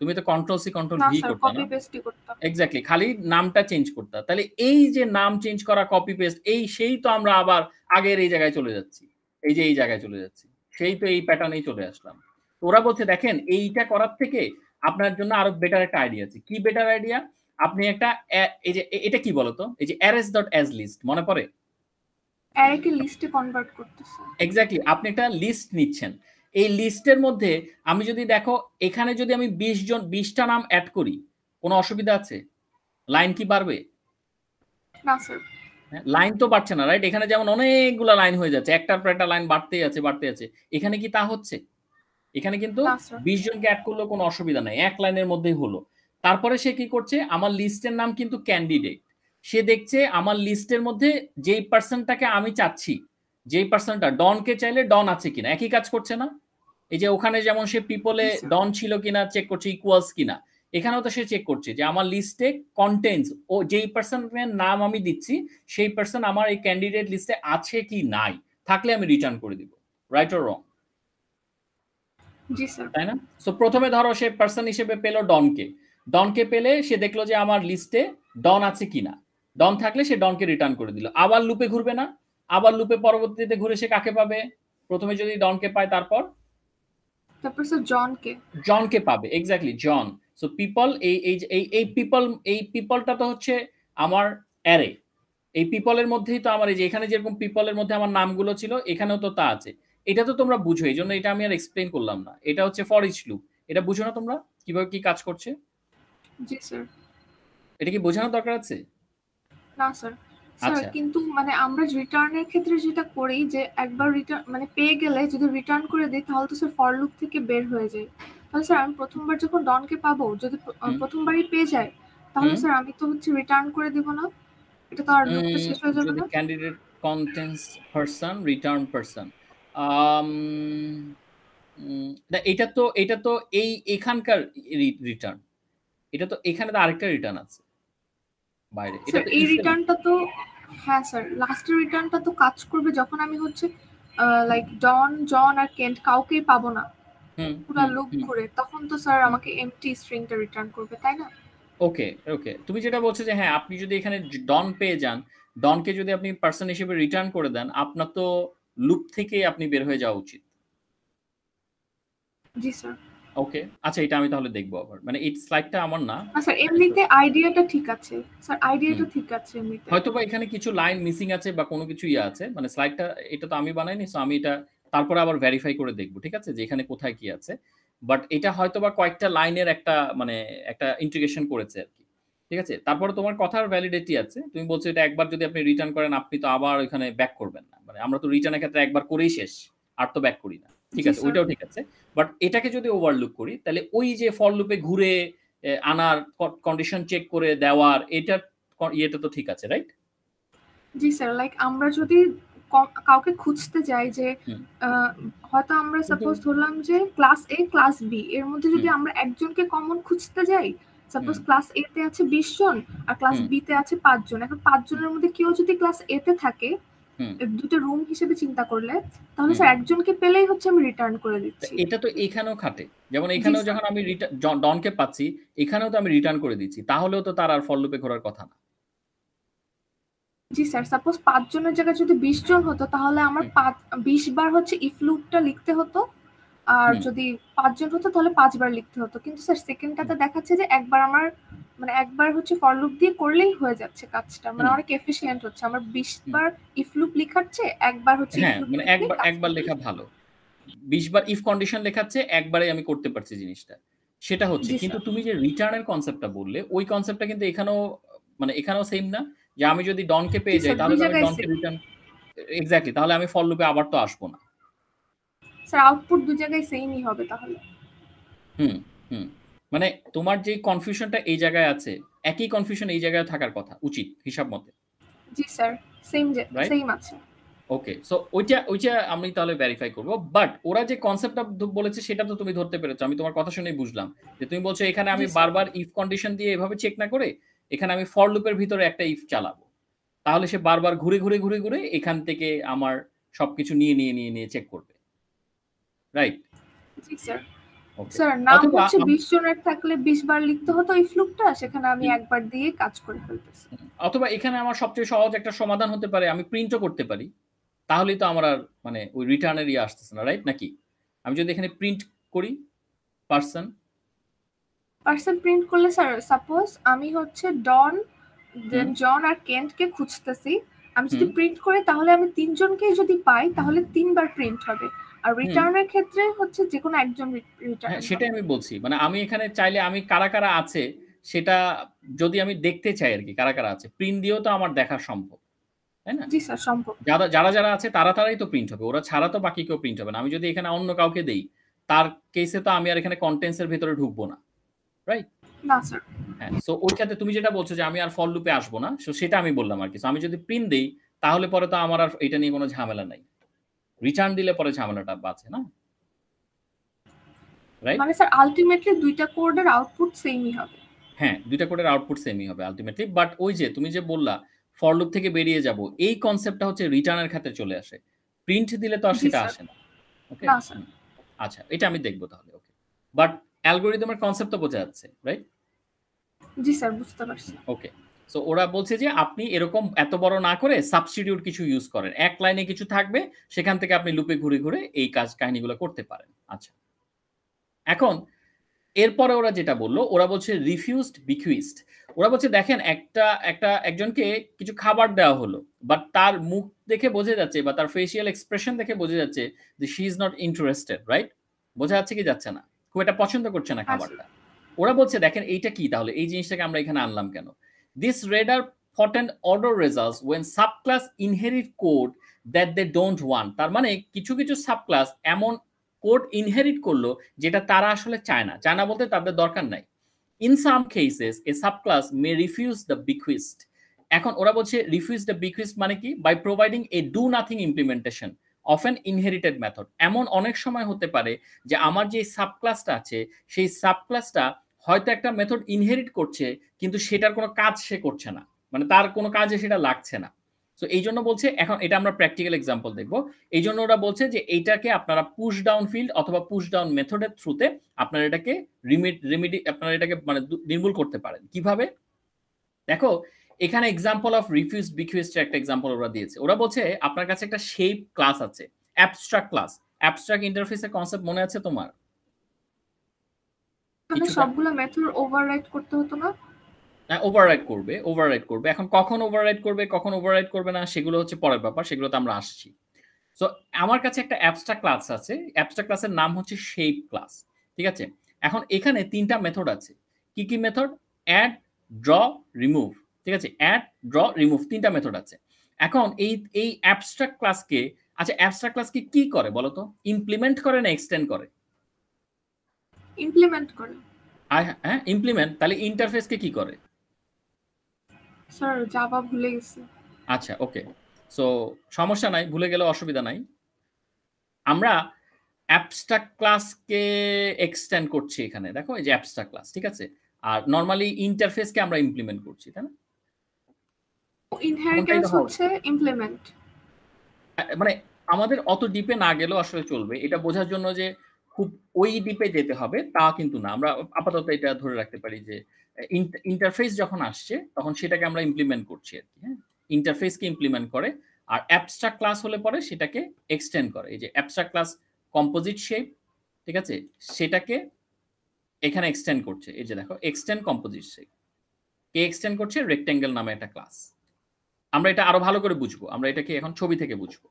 তুমি তো কন্ট্রোল সি কন্ট্রোল ভি করতে না এক্স্যাক্টলি খালি নামটা চেঞ্জ করতে তাহলে এই যে নাম চেঞ্জ করা কপি পেস্ট এই সেই তো আমরা আবার আগের এই জায়গায় চলে যাচ্ছি এই যে এই জায়গায় চলে যাচ্ছি সেই তো এই প্যাটার্নেই চলে আসলাম ওরা বলছে দেখেন এইটা করার থেকে আপনার জন্য আরো বেটার একটা আইডিয়া আছে কি বেটার আইডিয়া আপনি একটা এই যে এটা কি বলতো এই যে অ্যারেস ডট অ্যাজ লিস্ট মনে পড়ে অ্যারেকে লিস্টে কনভার্ট করতেছে এক্স্যাক্টলি আপনি একটা লিস্ট নিচ্ছেন এই লিস্টের মধ্যে আমি যদি দেখো এখানে যদি আমি বিশ জন বিশটা নাম অ্যাড করি কোনো অসুবিধা আছে লাইন কি বাড়বে লাইন হ্যাঁ, তো বাড়ছে না রাইট এখানে যেমন অনেকগুলো লাইন হয়ে যাচ্ছে একটার পর একটা লাইন বাড়তেই আছে বাড়তে আছে এখানে কি তা হচ্ছে এখানে কিন্তু বিশ জনকে অ্যাড করলেও কোনো অসুবিধা নাই এক লাইনের মধ্যেই হলো তারপরে সে কি করছে আমার লিস্টের নাম কিন্তু ক্যান্ডিডেট সে দেখছে আমার লিস্টের মধ্যে যেই পার্সনটাকে আমি চাচ্ছি যেই পার্সনটা ডনকে চাইলে ডন আছে কিনা একই কাজ করছে না এই যে ওখানে যেমন সে পিপলে ডন আচ্ছা। ছিল কিনা চেক করছে ইকুয়ালস কিনা এখানেও তো সে চেক করছে যে আমার লিস্টে কন্টেন্টস ও যেই পার্সনের নাম আমি দিচ্ছি সেই পার্সন আমার এই ক্যান্ডিডেট লিস্টে আছে কি নাই থাকলে আমি রিটার্ন করে দিব রাইট অর রং তাই না সো প্রথমে ধরো সে পার্সন হিসেবে পেলো ডনকে ডনকে পেলে সে দেখলো যে আমার লিস্টে ডন আছে কিনা ডন থাকলে সে ডনকে রিটার্ন করে দিল আবার লুপে ঘুরবে না আবার লুপে পরবর্তীতে ঘুরে সে কাকে পাবে প্রথমে যদি ডনকে পায় তারপর তারপর স্যার জন কে পাবে এক্স্যাক্টলি জন সো পিপল এই এই এই পিপল এই পিপলটা তো হচ্ছে আমার অ্যারে এই পিপলের মধ্যেই তো আমার এই যে এখানে যেরকম পিপলের মধ্যে আমার নামগুলো ছিল এখানেও তো তা আছে এটা তো তোমরা বুঝো এই জন্য এটা আমি আর এক্সপ্লেন করলাম না এটা হচ্ছে ফর ইচ লুপ এটা বুঝো না তোমরা কিভাবে কি কাজ করছে জি স্যার এটা কি বোঝানোর দরকার আছে না স্যার স্যার আচ্ছা। কিন্তু মানে আমরা রিটার্নের ক্ষেত্রে যেটা করি যে একবার রিটার্ন মানে পেয়ে গেলে যদি রিটার্ন করে দিই তাহলে তো স্যার ফর লুপ থেকে বের হয়ে যায় তাহলে স্যার আমি প্রথমবার যখন ডনকে পাবো যদি প্রথমবারই পেয়ে যায় তাহলে স্যার আমি তো হচ্ছে রিটার্ন করে দিব না এটা তো আর লুপটা শেষ হয়ে যাবে না candidate contents person return person এটা তো এটা তো এই এখানকার রিটার্ন এটা তো এখানে তো আরেকটা রিটার্ন আছে বাইরে এই রিটার্নটা তো হ্যাঁ স্যার লাস্টের রিটার্নটা তো কাজ করবে যখন আমি হচ্ছে লাইক ডন জন আর কেন্ট কাউকেই পাবো না পুরো লুক ঘুরে তখন তো স্যার আমাকে এমটি স্ট্রিংটা রিটার্ন করবে তাই না ওকে ওকে তুমি যেটা বলছো যে হ্যাঁ আপনি যদি এখানে ডন পেয়ে যান ডনকে যদি আপনি পার্সন হিসেবে রিটার্ন করে দেন আপনার তো লুপ থেকে আপনি বের হয়ে যাওয়া উচিত জি স্যার ওকে আচ্ছা এটা আমি তাহলে দেখবো আবার মানে এই স্লাইডটা আমার না স্যার আচ্ছা, এমনিতে আইডিয়াটা ঠিক আছে স্যার আইডিয়াটা ঠিক আছে এমনিতে হয়তো বা এখানে কিছু লাইন মিসিং আছে বা কোনো কিছু ইয়ে আছে মানে স্লাইডটা এটা তো আমি বানাইনি সো আমি এটা তারপরে আবার ভেরিফাই করে দেখবো ঠিক আছে যে এখানে কোথায় কি আছে বাট এটা হয়তো বা কয়েকটা লাইনের একটা মানে একটা ইন্টিগ্রেশন করেছে আর কি ঠিক আছে তারপরে তোমার কথার ভ্যালিডিটি আছে তুমি বলছো এটা একবার যদি আপনি রিটার্ন করেন আপনি তো আবার ওখানে ব্যাক করবেন না মানে আমরা তো রিটার্নের ক্ষেত্রে একবার করেই শেষ আর তো ব্যাক করি না ঠিক আছে ওইটাও ঠিক আছে বাট এটাকে যদি ওভারলুক করি তাহলে ওই যে ফল লুপে ঘুরে আনার কন্ডিশন চেক করে দেওয়ার এটা ইয়েটা তো ঠিক আছে রাইট জি স্যার লাইক আমরা যদি কাউকে খুঁজতে যাই যে হয়তো আমরা সাপোজ ধরলাম যে ক্লাস এ ক্লাস বি এর মধ্যে যদি আমরা একজনকে কমন খুঁজতে যাই সাপোজ ক্লাস এ তে আছে বিশ জন আর ক্লাস বি তে আছে পাঁচজন এখন পাঁচজনের মধ্যে কেউ যদি ক্লাস এ তে থাকে দুটো রুম হিসেবে চিন্তা করলে তাহলে স্যার একজনকে পেলেই হচ্ছে আমি রিটার্ন করে দিচ্ছি এটা তো এখানেও খাটে যেমন এখানেও যখন আমি ডনকে পাচ্ছি এখানেও তো আমি রিটার্ন করে দিচ্ছি তাহলেও তো তার আর ফল লুপে ঘোরার কথা না জি স্যার সাপোজ পাঁচ জনের জায়গায় যদি বিশ জন হতো তাহলে আমার পাঁচ বিশ বার হচ্ছে ইফ লুপটা লিখতে হতো আর যদি পাঁচজন হতো তাহলে পাঁচবার লিখতে হতো কিন্তু স্যার সেকেন্ডটাতে দেখাচ্ছে যে একবার আমার মানে একবার হচ্ছে ফর লুপ দিয়ে করলেই হয়ে যাচ্ছে কাজটা মানে অনেক এফিশিয়েন্ট হচ্ছে আমার 20 বার ইফ লুপ লেখাচ্ছে একবার হচ্ছে হ্যাঁ, মানে একবার একবার লেখা ভালো 20 বার ইফ কন্ডিশন লেখাচ্ছে একবারে আমি করতে পারছি জিনিসটা সেটা হচ্ছে কিন্তু তুমি যে রিটার্নের কনসেপ্টটা বললে ওই কনসেপ্টটা কিন্তু এখানেও মানে এখানেও সেম না যে আমি যদি ডনকে পেয়ে যাই তাহলে আমি ডনকে রিটার্ন এক্স্যাক্টলি তাহলে আমি ফর লুপে আবার তো আসবো না স্যার আউটপুট দু জায়গায় সেমই হবে তাহলে হুম হুম মানে তোমার যে কনফিউশনটা এই জায়গায় আছে একই কনফিউশন এই জায়গায় থাকার কথা উচিত হিসাব মতে জি স্যার সেম সেম আছে ওকে সো ওইটা ওইটা আমি তাহলে ভেরিফাই করব বাট ওরা যে কনসেপ্টটা বলেছে সেটা তো তুমি ধরতে পেরেছো আমি তোমার কথা শুনেই বুঝলাম যে তুমি বলছো এখানে আমি বারবার ইফ কন্ডিশন দিয়ে এভাবে চেক না করে এখানে আমি ফর লুপের ভিতরে একটা ইফ চালাবো তাহলে সে বারবার ঘুরে ঘুরে ঘুরে ঘুরে এখান থেকে আমার সবকিছু নিয়ে নিয়ে নিয়ে নিয়ে চেক করবে রাইট ঠিক স্যার স্যার নাম হচ্ছে 20 জনের থাকলে বিশ বার লিখতে হতো এই ফ্লুকটা সেখানে আমি একবার দিয়ে কাজ করে ফেলতেছি অথবা এখানে আমার সবচেয়ে সহজ একটা সমাধান হতে পারে আমি প্রিন্টও করতে পারি তাহলেই তো আমার আর মানে ওই রিটার্নের ইয়ে আসতেছে না রাইট নাকি আমি যদি এখানে প্রিন্ট করি পার্সন পার্সন প্রিন্ট করলে স্যার সাপোজ আমি হচ্ছে ডন দেন জন আর কেন্ট কে খুঁজতেছি আমি যদি প্রিন্ট করি তাহলে আমি তিনজনকেই যদি পাই তাহলে তিনবার প্রিন্ট হবে আর রিটার্নের ক্ষেত্রে হচ্ছে যে কোনো একজন রিটার্ন হ্যাঁ, সেটাই আমি বলছি মানে আমি এখানে চাইলে আমি কারা কারা আছে সেটা যদি আমি দেখতে চাই আর কি কারা কারা আছে প্রিন্ট দিয়েও তো আমার দেখা সম্ভব যারা যারা আছে তারা তারাই তো প্রিন্ট হবে ওরা ছাড়া তো বাকি কেউ প্রিন্ট হবে না আমি যদি এখানে অন্য কাউকে দেই তার কেসে তো আমি আর এখানে কন্টেন্টসের ভেতরে ঢুকবো না রাইট না হ্যাঁ সো ওইটাতে তুমি যেটা বলছো যে আমি আর ফল লুপে আসবো না সো সেটা আমি বললাম আর কি সো আমি যদি প্রিন্ট দিই তাহলে পরে তো আমার আর এটা নিয়ে কোনো ঝামেলা নাই রিটার্ন দিলে পরে ঝামেলাটা বাঁচে না রাইট মানে স্যার আলটিমেটলি দুইটা কোডের আউটপুট সেমই হবে হ্যাঁ দুইটা কোডের আউটপুট সেমই হবে আলটিমেটলি বাট ওই যে তুমি যে বললা ফর লুপ থেকে বেরিয়ে যাব এই কনসেপ্টটা হচ্ছে রিটার্নের ক্ষেত্রে চলে আসে প্রিন্ট দিলে তো আর সেটা আসে না ওকে আচ্ছা এটা আমি দেখবো তাহলে ওকে বাট অ্যালগরিদমের কনসেপ্ট তো বোঝা যাচ্ছে রাইট জি স্যার বুঝতে পারছি ওকে সো ওরা বলছে যে আপনি এরকম এত বড় না করে সাবস্টিটিউট কিছু ইউজ করেন এক লাইনে কিছু থাকবে সেখান থেকে আপনি লুপে ঘুরে ঘুরে এই কাজ কাহিনীগুলো করতে পারেন আচ্ছা এখন এরপরে ওরা যেটা বললো ওরা বলছে রিফিউজড বিকুইস্ট ওরা বলছে দেখেন একটা একটা একজনকে কিছু খাবার দেওয়া হলো বাট তার মুখ দেখে বোঝা যাচ্ছে বা তার ফেসিয়াল এক্সপ্রেশন দেখে বোঝা যাচ্ছে যে she is not interested right বোঝা যাচ্ছে কি যাচ্ছে না খুব একটা পছন্দ করছে না আচ্ছা। খাবারটা ওরা বলছে দেখেন এইটা কি তাহলে এই জিনিসটাকে আমরা এখানে আনলাম কেন This radar potent order results when subclass inherit code that they don't want তার মানে কিছু কিছু সাবক্লাস এমন কোড ইনহেরিট করলো যেটা তারা আসলে চায় না চায় না বলতে তাদের দরকার নাই in some cases a subclass may refuse the bequest এখন ওরা বলছে রিফিউজ দ্য বিকুইস্ট মানে কি by providing a do nothing implementation of an inherited method এমন অনেক সময় হতে পারে যে আমার যে সাবক্লাসটা আছে সেই সাবক্লাসটা হয়তো একটা মেথড ইনহেরিট করছে কিন্তু সেটার কোনো কাজ সে করছে না মানে তার কোনো কাজে সেটা লাগছে না তো এই জন্য বলছে এখন এটা আমরা প্র্যাকটিক্যাল এক্সাম্পল দেখবো এই জন্য ওরা বলছে যে এইটাকে আপনারা পুশ ডাউন ফিল্ড অথবা পুশ ডাউন মেথডের থ্রুতে আপনারা এটাকে রিমিড আপনারা এটাকে মানে নির্মূল করতে পারেন কিভাবে দেখো এখানে এক্সাম্পল অফ রিফিউজ বিকুয়েস্টের একটা এক্সাম্পল ওরা দিয়েছে ওরা বলছে আপনার কাছে একটা শেপ ক্লাস আছে অ্যাবস্ট্রাক্ট ক্লাস অ্যাবস্ট্রাক্ট ইন্টারফেসের কনসেপ্ট মনে আছে তোমার মানে সবগুলো মেথড করতে হতো না করবে করবে এখন কখন করবে কখন করবে না সেগুলো হচ্ছে পরের ব্যাপার সেগুলোতে আমরা আসছি সো আমার কাছে একটা ক্লাস আছে ক্লাসের নাম হচ্ছে শেপ ক্লাস ঠিক আছে এখন এখানে তিনটা মেথড আছে কি কি মেথড অ্যাড ড্র রিমুভ ঠিক আছে অ্যাড ড্র রিমুভ তিনটা মেথড আছে এখন এই এই অ্যাবস্ট্রাক্ট ক্লাসকে আচ্ছা অ্যাবস্ট্রাক্ট ক্লাসকে কি করে বলতো ইমপ্লিমেন্ট করে না এক্সটেন্ড করে ইমপ্লিমেন্ট করে হ্যাঁ ইমপ্লিমেন্ট তাহলে কে কি করে স্যার জাভা ভুলে গেছি আচ্ছা ওকে সো সমস্যা নাই ভুলে গেলে অসুবিধা নাই আমরা অ্যাবস্ট্রাক্ট ক্লাসকে এক্সটেন্ড করছি এখানে দেখো এই যে অ্যাবস্ট্রাক্ট ক্লাস ঠিক আছে আর নরমালি ইন্টারফেসকে আমরা ইমপ্লিমেন্ট করছি তাই না ইনহেরিটেন্স হচ্ছে ইমপ্লিমেন্ট মানে আমাদের অত ডিপে না গেলেও আসলে চলবে এটা বোঝার জন্য যে খুব ওই ডিপে যেতে হবে তা কিন্তু না আমরা আপাতত এটা ধরে রাখতে পারি যে ইন্টারফেস যখন আসছে তখন সেটাকে আমরা ইমপ্লিমেন্ট করছি আর কি হ্যাঁ ইন্টারফেসকে ইমপ্লিমেন্ট করে আর অ্যাবস্ট্রাক্ট ক্লাস হলে পরে সেটাকে এক্সটেন্ড করে এই যে অ্যাবস্ট্রাক্ট ক্লাস কম্পোজিট শেপ ঠিক আছে সেটাকে এখানে এক্সটেন্ড করছে এই যে দেখো এক্সটেন্ড কম্পোজিট শেপ কে এক্সটেন্ড করছে রেক্টেঙ্গেল নামে একটা ক্লাস আমরা এটা আরো ভালো করে বুঝবো আমরা এটাকে এখন ছবি থেকে বুঝবো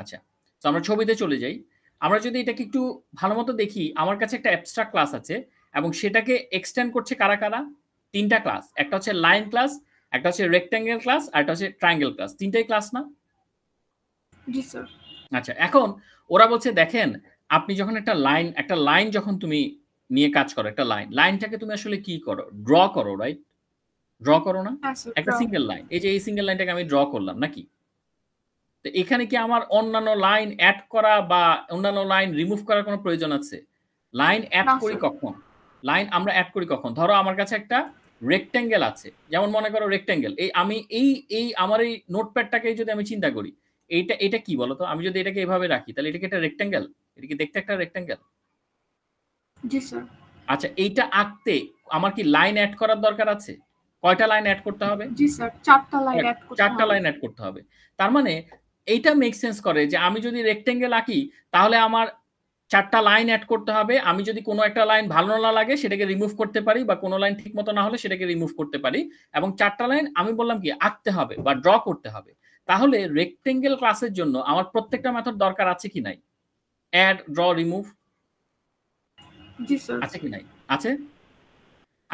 আচ্ছা তো আমরা ছবিতে চলে যাই আমরা যদি এটাকে একটু ভালো মতো দেখি আমার কাছে একটা অ্যাবস্ট্রাক ক্লাস আছে এবং সেটাকে এক্সটেন্ড করছে কারা কারা তিনটা ক্লাস একটা হচ্ছে লাইন ক্লাস একটা হচ্ছে রেক্ট্যাঙ্গেল ক্লাস আর একটা হচ্ছে ট্রায়াঙ্গেল ক্লাস তিনটাই ক্লাস না জি স্যার আচ্ছা এখন ওরা বলছে দেখেন আপনি যখন একটা লাইন একটা লাইন যখন তুমি নিয়ে কাজ করো একটা লাইন লাইনটাকে তুমি আসলে কি করো ড্র করো রাইট ড্র করো না হ্যাঁ, একটা সিঙ্গেল লাইন এই যে এই সিঙ্গেল লাইনটাকে আমি ড্র করলাম নাকি তো এখানে কি আমার অন্যান্য লাইন অ্যাড করা বা অন্যান্য লাইন রিমুভ করার কোনো প্রয়োজন আছে লাইন অ্যাড করি কখন লাইন আমরা অ্যাড করি কখন ধরো আমার কাছে একটা রেক্ট্যাঙ্গেল আছে যেমন মনে করো রেক্ট্যাঙ্গেল এই আমি এই এই আমার এই নোটপ্যাডটাকে যদি আমি চিন্তা করি এইটা এটা কি বলতো আমি যদি এটাকে এভাবে রাখি তাহলে এটা কি একটা রেক্ট্যাঙ্গেল এটা কি দেখতে একটা রেক্ট্যাঙ্গেল জি স্যার আচ্ছা এইটা আঁকতে আমার কি লাইন অ্যাড করার দরকার আছে কয়টা লাইন অ্যাড করতে হবে জি স্যার চারটা লাইন অ্যাড করতে চারটা লাইন অ্যাড করতে হবে তার মানে এইটা মেক সেন্স করে যে আমি যদি রেক্টেঙ্গেল আঁকি তাহলে আমার চারটা লাইন অ্যাড করতে হবে আমি যদি কোনো একটা লাইন ভালো না লাগে সেটাকে রিমুভ করতে পারি বা কোনো লাইন ঠিক মতো না হলে সেটাকে রিমুভ করতে পারি এবং চারটা লাইন আমি বললাম কি আঁকতে হবে বা ড্র করতে হবে তাহলে রেক্টেঙ্গেল ক্লাসের জন্য আমার প্রত্যেকটা মেথড দরকার আছে কি নাই অ্যাড ড্র রিমুভ আছে কি নাই আছে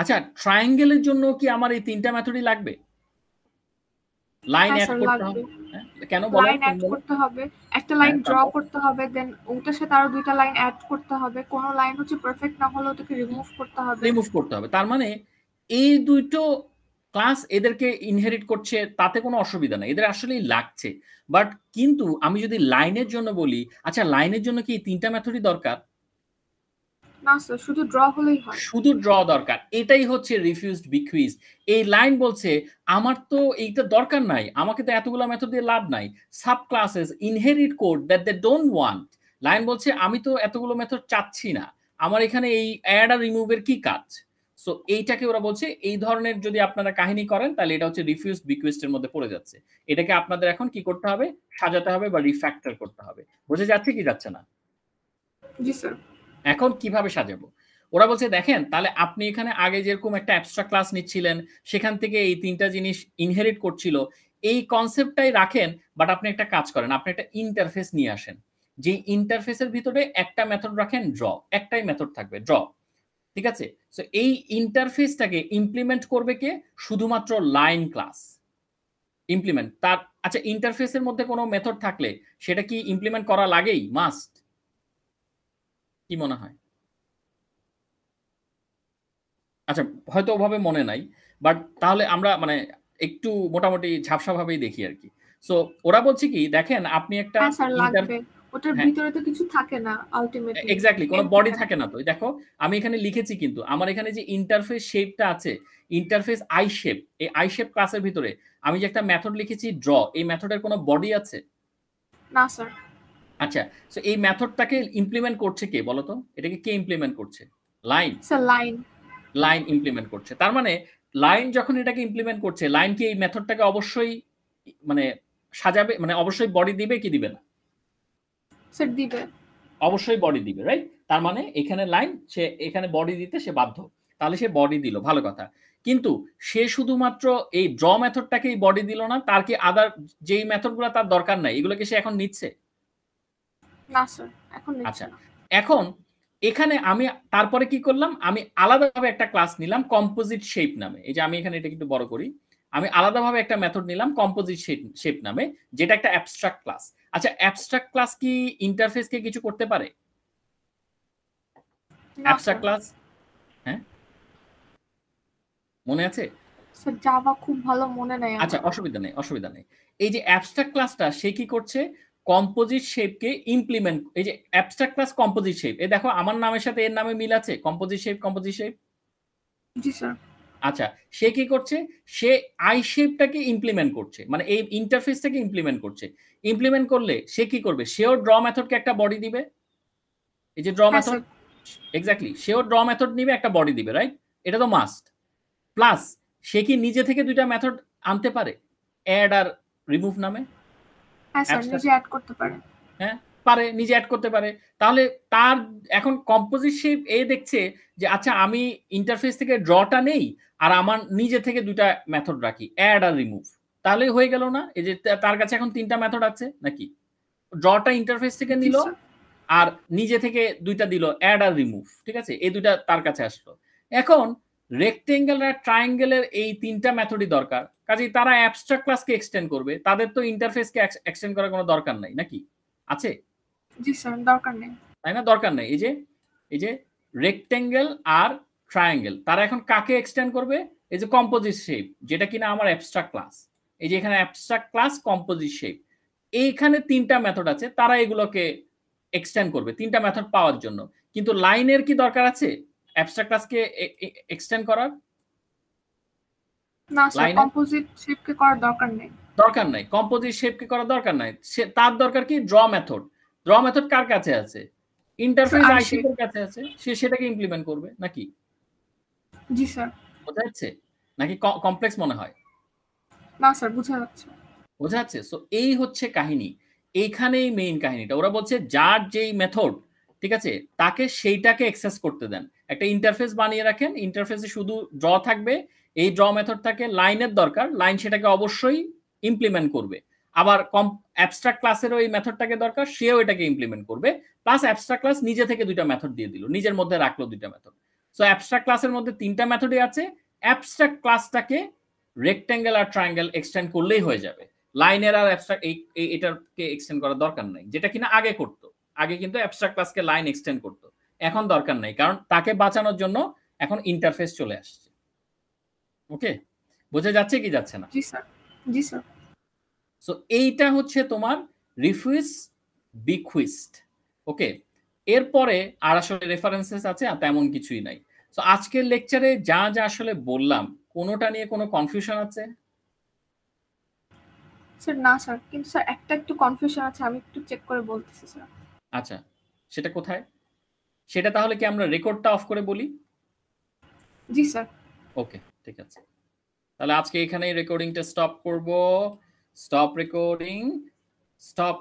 আচ্ছা ট্রায়াঙ্গেলের জন্য কি আমার এই তিনটা মেথডই লাগবে লাইন অ্যাড করতে হবে হ্যাঁ? কেন বলো লাইন অ্যাড করতে হবে একটা লাইন হ্যাঁ, ড্র করতে হবে দেন ওটার সাথে আরো দুইটা লাইন অ্যাড করতে হবে কোন লাইন হচ্ছে পারফেক্ট না হলে ওটাকে রিমুভ করতে হবে রিমুভ করতে হবে তার মানে এই দুটো ক্লাস এদেরকে ইনহেরিট করছে তাতে কোনো অসুবিধা নাই এদের আসলেই লাগছে বাট কিন্তু আমি যদি লাইনের জন্য বলি আচ্ছা লাইনের জন্য কি তিনটা মেথডই দরকার না স্যার শুধু ড্র হলেই শুধু ড্র দরকার এটাই হচ্ছে রিফিউজড বিকুইজ এই লাইন বলছে আমার তো এইটা দরকার নাই আমাকে তো এতগুলো মেথড দিয়ে লাভ নাই subclasses inherit code that they don't want line বলছে আমি তো এতগুলো মেথড চাচ্ছি না আমার এখানে এই অ্যাড আর রিমুভের কি কাজ সো এইটাকে ওরা বলছে এই ধরনের যদি আপনারা কাহিনী করেন তাহলে এটা হচ্ছে রিফিউজ বিকুয়েস্টের মধ্যে পড়ে যাচ্ছে এটাকে আপনাদের এখন কি করতে হবে সাজাতে হবে বা রিফ্যাক্টর করতে হবে বোঝা যাচ্ছে কি যাচ্ছে না জি স্যার এখন কিভাবে সাজাবো ওরা বলছে দেখেন তাহলে আপনি এখানে আগে যেরকম একটা অ্যাবস্ট্রাক্ট ক্লাস নিচ্ছিলেন সেখান থেকে এই তিনটা জিনিস ইনহেরিট করছিল এই কনসেপ্টটাই রাখেন বাট আপনি একটা কাজ করেন আপনি একটা ইন্টারফেস নিয়ে আসেন যে ইন্টারফেসের ভিতরে একটা মেথড রাখেন ড্র একটাই মেথড থাকবে ড্র ঠিক আছে সো এই ইন্টারফেসটাকে ইমপ্লিমেন্ট করবে কে শুধুমাত্র লাইন ক্লাস ইমপ্লিমেন্ট তার আচ্ছা ইন্টারফেসের মধ্যে কোনো মেথড থাকলে সেটা কি ইমপ্লিমেন্ট করা লাগেই মাস্ট কি মনে হয় আচ্ছা হয়তো ওভাবে মনে নাই বাট তাহলে আমরা মানে একটু মোটামুটি ঝাপসা ভাবেই দেখি আর কি সো ওরা বলছে কি দেখেন আপনি একটা হ্যাঁ, ওটার হ্যাঁ। ভিতরে তো কিছু থাকে না আলটিমেটলি এক্স্যাক্টলি কোনো বডি থাকে না তো দেখো আমি এখানে লিখেছি কিন্তু আমার এখানে যে ইন্টারফেস শেপটা আছে ইন্টারফেস আই শেপ এই আই শেপ ক্লাসের ভিতরে আমি যে একটা মেথড লিখেছি ড্র এই মেথডের কোনো বডি আছে না স্যার আচ্ছা সো এই মেথডটাকে ইমপ্লিমেন্ট করছে কে বলতো এটাকে কে ইমপ্লিমেন্ট করছে লাইন লাইন লাইন ইমপ্লিমেন্ট করছে তার মানে লাইন যখন এটাকে ইমপ্লিমেন্ট করছে লাইন কি এই মেথডটাকে অবশ্যই মানে সাজাবে মানে অবশ্যই বডি দিবে কি দিবে না স্যার দিবে অবশ্যই বডি দিবে রাইট তার মানে এখানে লাইন সে এখানে বডি দিতে সে বাধ্য তাহলে সে বডি দিল ভালো কথা কিন্তু সে শুধুমাত্র এই ড্র মেথডটাকেই বডি দিল না তার কি আদার যেই মেথডগুলো তার দরকার নাই এগুলোকে সে এখন নিচ্ছে আচ্ছা। এখন এখানে আমি তারপরে কি করলাম আমি আলাদাভাবে একটা ক্লাস নিলাম কম্পোজিট শেপ নামে এই যে আমি এখানে এটা কিন্তু বড় করি আমি আলাদাভাবে একটা মেথড নিলাম কম্পোজিট শেপ নামে যেটা একটা অ্যাবস্ট্রাক্ট ক্লাস আচ্ছা অ্যাবস্ট্রাক্ট ক্লাস কি ইন্টারফেসকে কিছু করতে পারে অ্যাবস্ট্রাক্ট ক্লাস হ্যাঁ মনে আছে স্যার জাভা খুব ভালো মনে নাই আচ্ছা অসুবিধা নেই অসুবিধা নেই এই যে অ্যাবস্ট্রাক্ট ক্লাসটা সে কি করছে কম্পোজিট শেপকে ইমপ্লিমেন্ট এই যে অ্যাবস্ট্রাক্ট ক্লাস কম্পোজিট শেপ এই দেখো আমার নামের সাথে এর নামে মিল আছে কম্পোজিট শেপ কম্পোজিট শেপ জি স্যার আচ্ছা সে কি করছে সে আই শেপটাকে ইমপ্লিমেন্ট করছে মানে এই ইন্টারফেসটাকে ইমপ্লিমেন্ট করছে ইমপ্লিমেন্ট করলে সে কি করবে সেও ড্র মেথডকে একটা বডি দিবে এই যে ড্র মেথড এক্স্যাক্টলি সেও ড্র মেথড নিবে একটা বডি দিবে রাইট এটা তো মাস্ট প্লাস সে কি নিজে থেকে দুইটা মেথড আনতে পারে অ্যাড আর রিমুভ নামে হ্যাঁ, হ্যাঁ পারে নিজে অ্যাড করতে পারে তাহলে তার এখন কম্পোজিশিপ এ দেখছে যে আচ্ছা আমি ইন্টারফেস থেকে ড্রটা নেই আর আমার নিজে থেকে দুটা মেথড রাখি অ্যাড আর রিমুভ তাহলে হয়ে গেল না এই যে তার কাছে এখন তিনটা মেথড আছে নাকি ড্রটা ইন্টারফেস থেকে নিল আর নিজে থেকে দুইটা দিল অ্যাড আর রিমুভ ঠিক আছে এই দুটা তার কাছে আসলো এখন রেক্টেঙ্গেল আর ট্রায়াঙ্গেলের এই তিনটা মেথডই দরকার কাজেই তারা অ্যাবস্ট্রাক্ট ক্লাসকে এক্সটেন্ড করবে তাদের তো ইন্টারফেসকে এক্সটেন্ড করার কোনো দরকার নাই নাকি আছে জি স্যার দরকার নেই তাই না দরকার নেই এই যে এই যে রেক্টেঙ্গেল আর ট্রায়াঙ্গেল তারা এখন কাকে এক্সটেন্ড করবে এই যে কম্পোজিট শেপ যেটা কিনা আমার অ্যাবস্ট্রাক্ট ক্লাস এই যে এখানে অ্যাবস্ট্রাক্ট ক্লাস কম্পোজিট শেপ এইখানে তিনটা মেথড আছে তারা এগুলোকে এক্সটেন্ড করবে তিনটা মেথড পাওয়ার জন্য কিন্তু লাইনের কি দরকার আছে অ্যাবস্ট্রাক্ট ক্লাসকে এক্সটেন্ড করার দরকার নাই কম্পোজিট শেপকে করার দরকার নাই তার দরকার কি ড্র মেথড ড্র মেথড কার কাছে আছে ইন্টারফেস আইসি এর কাছে আছে সে সেটাকে ইমপ্লিমেন্ট করবে নাকি জি স্যার বোঝা যাচ্ছে নাকি কমপ্লেক্স মনে হয় না স্যার বোঝা যাচ্ছে বোঝা যাচ্ছে সো এই হচ্ছে কাহিনী এইখানেই মেইন কাহিনীটা ওরা বলছে যার যেই মেথড ঠিক আছে তাকে সেইটাকে অ্যাক্সেস করতে দেন একটা ইন্টারফেস বানিয়ে রাখেন ইন্টারফেসে শুধু ড্র থাকবে এই ড্র মেথডটাকে লাইনের দরকার লাইন সেটাকে অবশ্যই ইমপ্লিমেন্ট করবে আবার কম অ্যাবস্ট্রাক্ট ক্লাসের ওই মেথডটাকে দরকার সেও এটাকে ইমপ্লিমেন্ট করবে প্লাস অ্যাবস্ট্রাক্ট ক্লাস নিজে থেকে দুইটা মেথড দিয়ে দিল নিজের মধ্যে রাখলো দুইটা মেথড সো অ্যাবস্ট্রাক্ট ক্লাসের মধ্যে তিনটা মেথডই আছে অ্যাবস্ট্রাক্ট ক্লাসটাকে রেক্ট্যাঙ্গেল আর ট্রায়াঙ্গেল এক্সটেন্ড করলেই হয়ে যাবে লাইনের আর অ্যাবস্ট্রাক্ট এই এটাকে এক্সটেন্ড করার দরকার নাই যেটা কিনা আগে করতো আগে কিন্তু অ্যাবস্ট্রাক্ট ক্লাসকে লাইন এক্সটেন্ড করতো এখন দরকার নাই কারণ তাকে বাঁচানোর জন্য এখন ইন্টারফেস চলে আসছে ওকে বোঝা যাচ্ছে কি যাচ্ছে না জি স্যার জি স্যার সো এইটা হচ্ছে তোমার রিফিউজ বিকুইস্ট ওকে এরপরে আর আসলে রেফারেন্সেস আছে আর তেমন কিছুই নাই সো আজকের লেকচারে যা যা আসলে বললাম কোনোটা নিয়ে কোনো কনফিউশন আছে স্যার না স্যার কিন্তু স্যার একটা একটু কনফিউশন আছে আমি একটু চেক করে বলতেছি স্যার আচ্ছা সেটা কোথায় সেটা তাহলে কি আমরা রেকর্ডটা অফ করে বলি জি স্যার ওকে ঠিক আছে তাহলে আজকে এখানেই রেকর্ডিংটা স্টপ করব স্টপ রেকর্ডিং স্টপ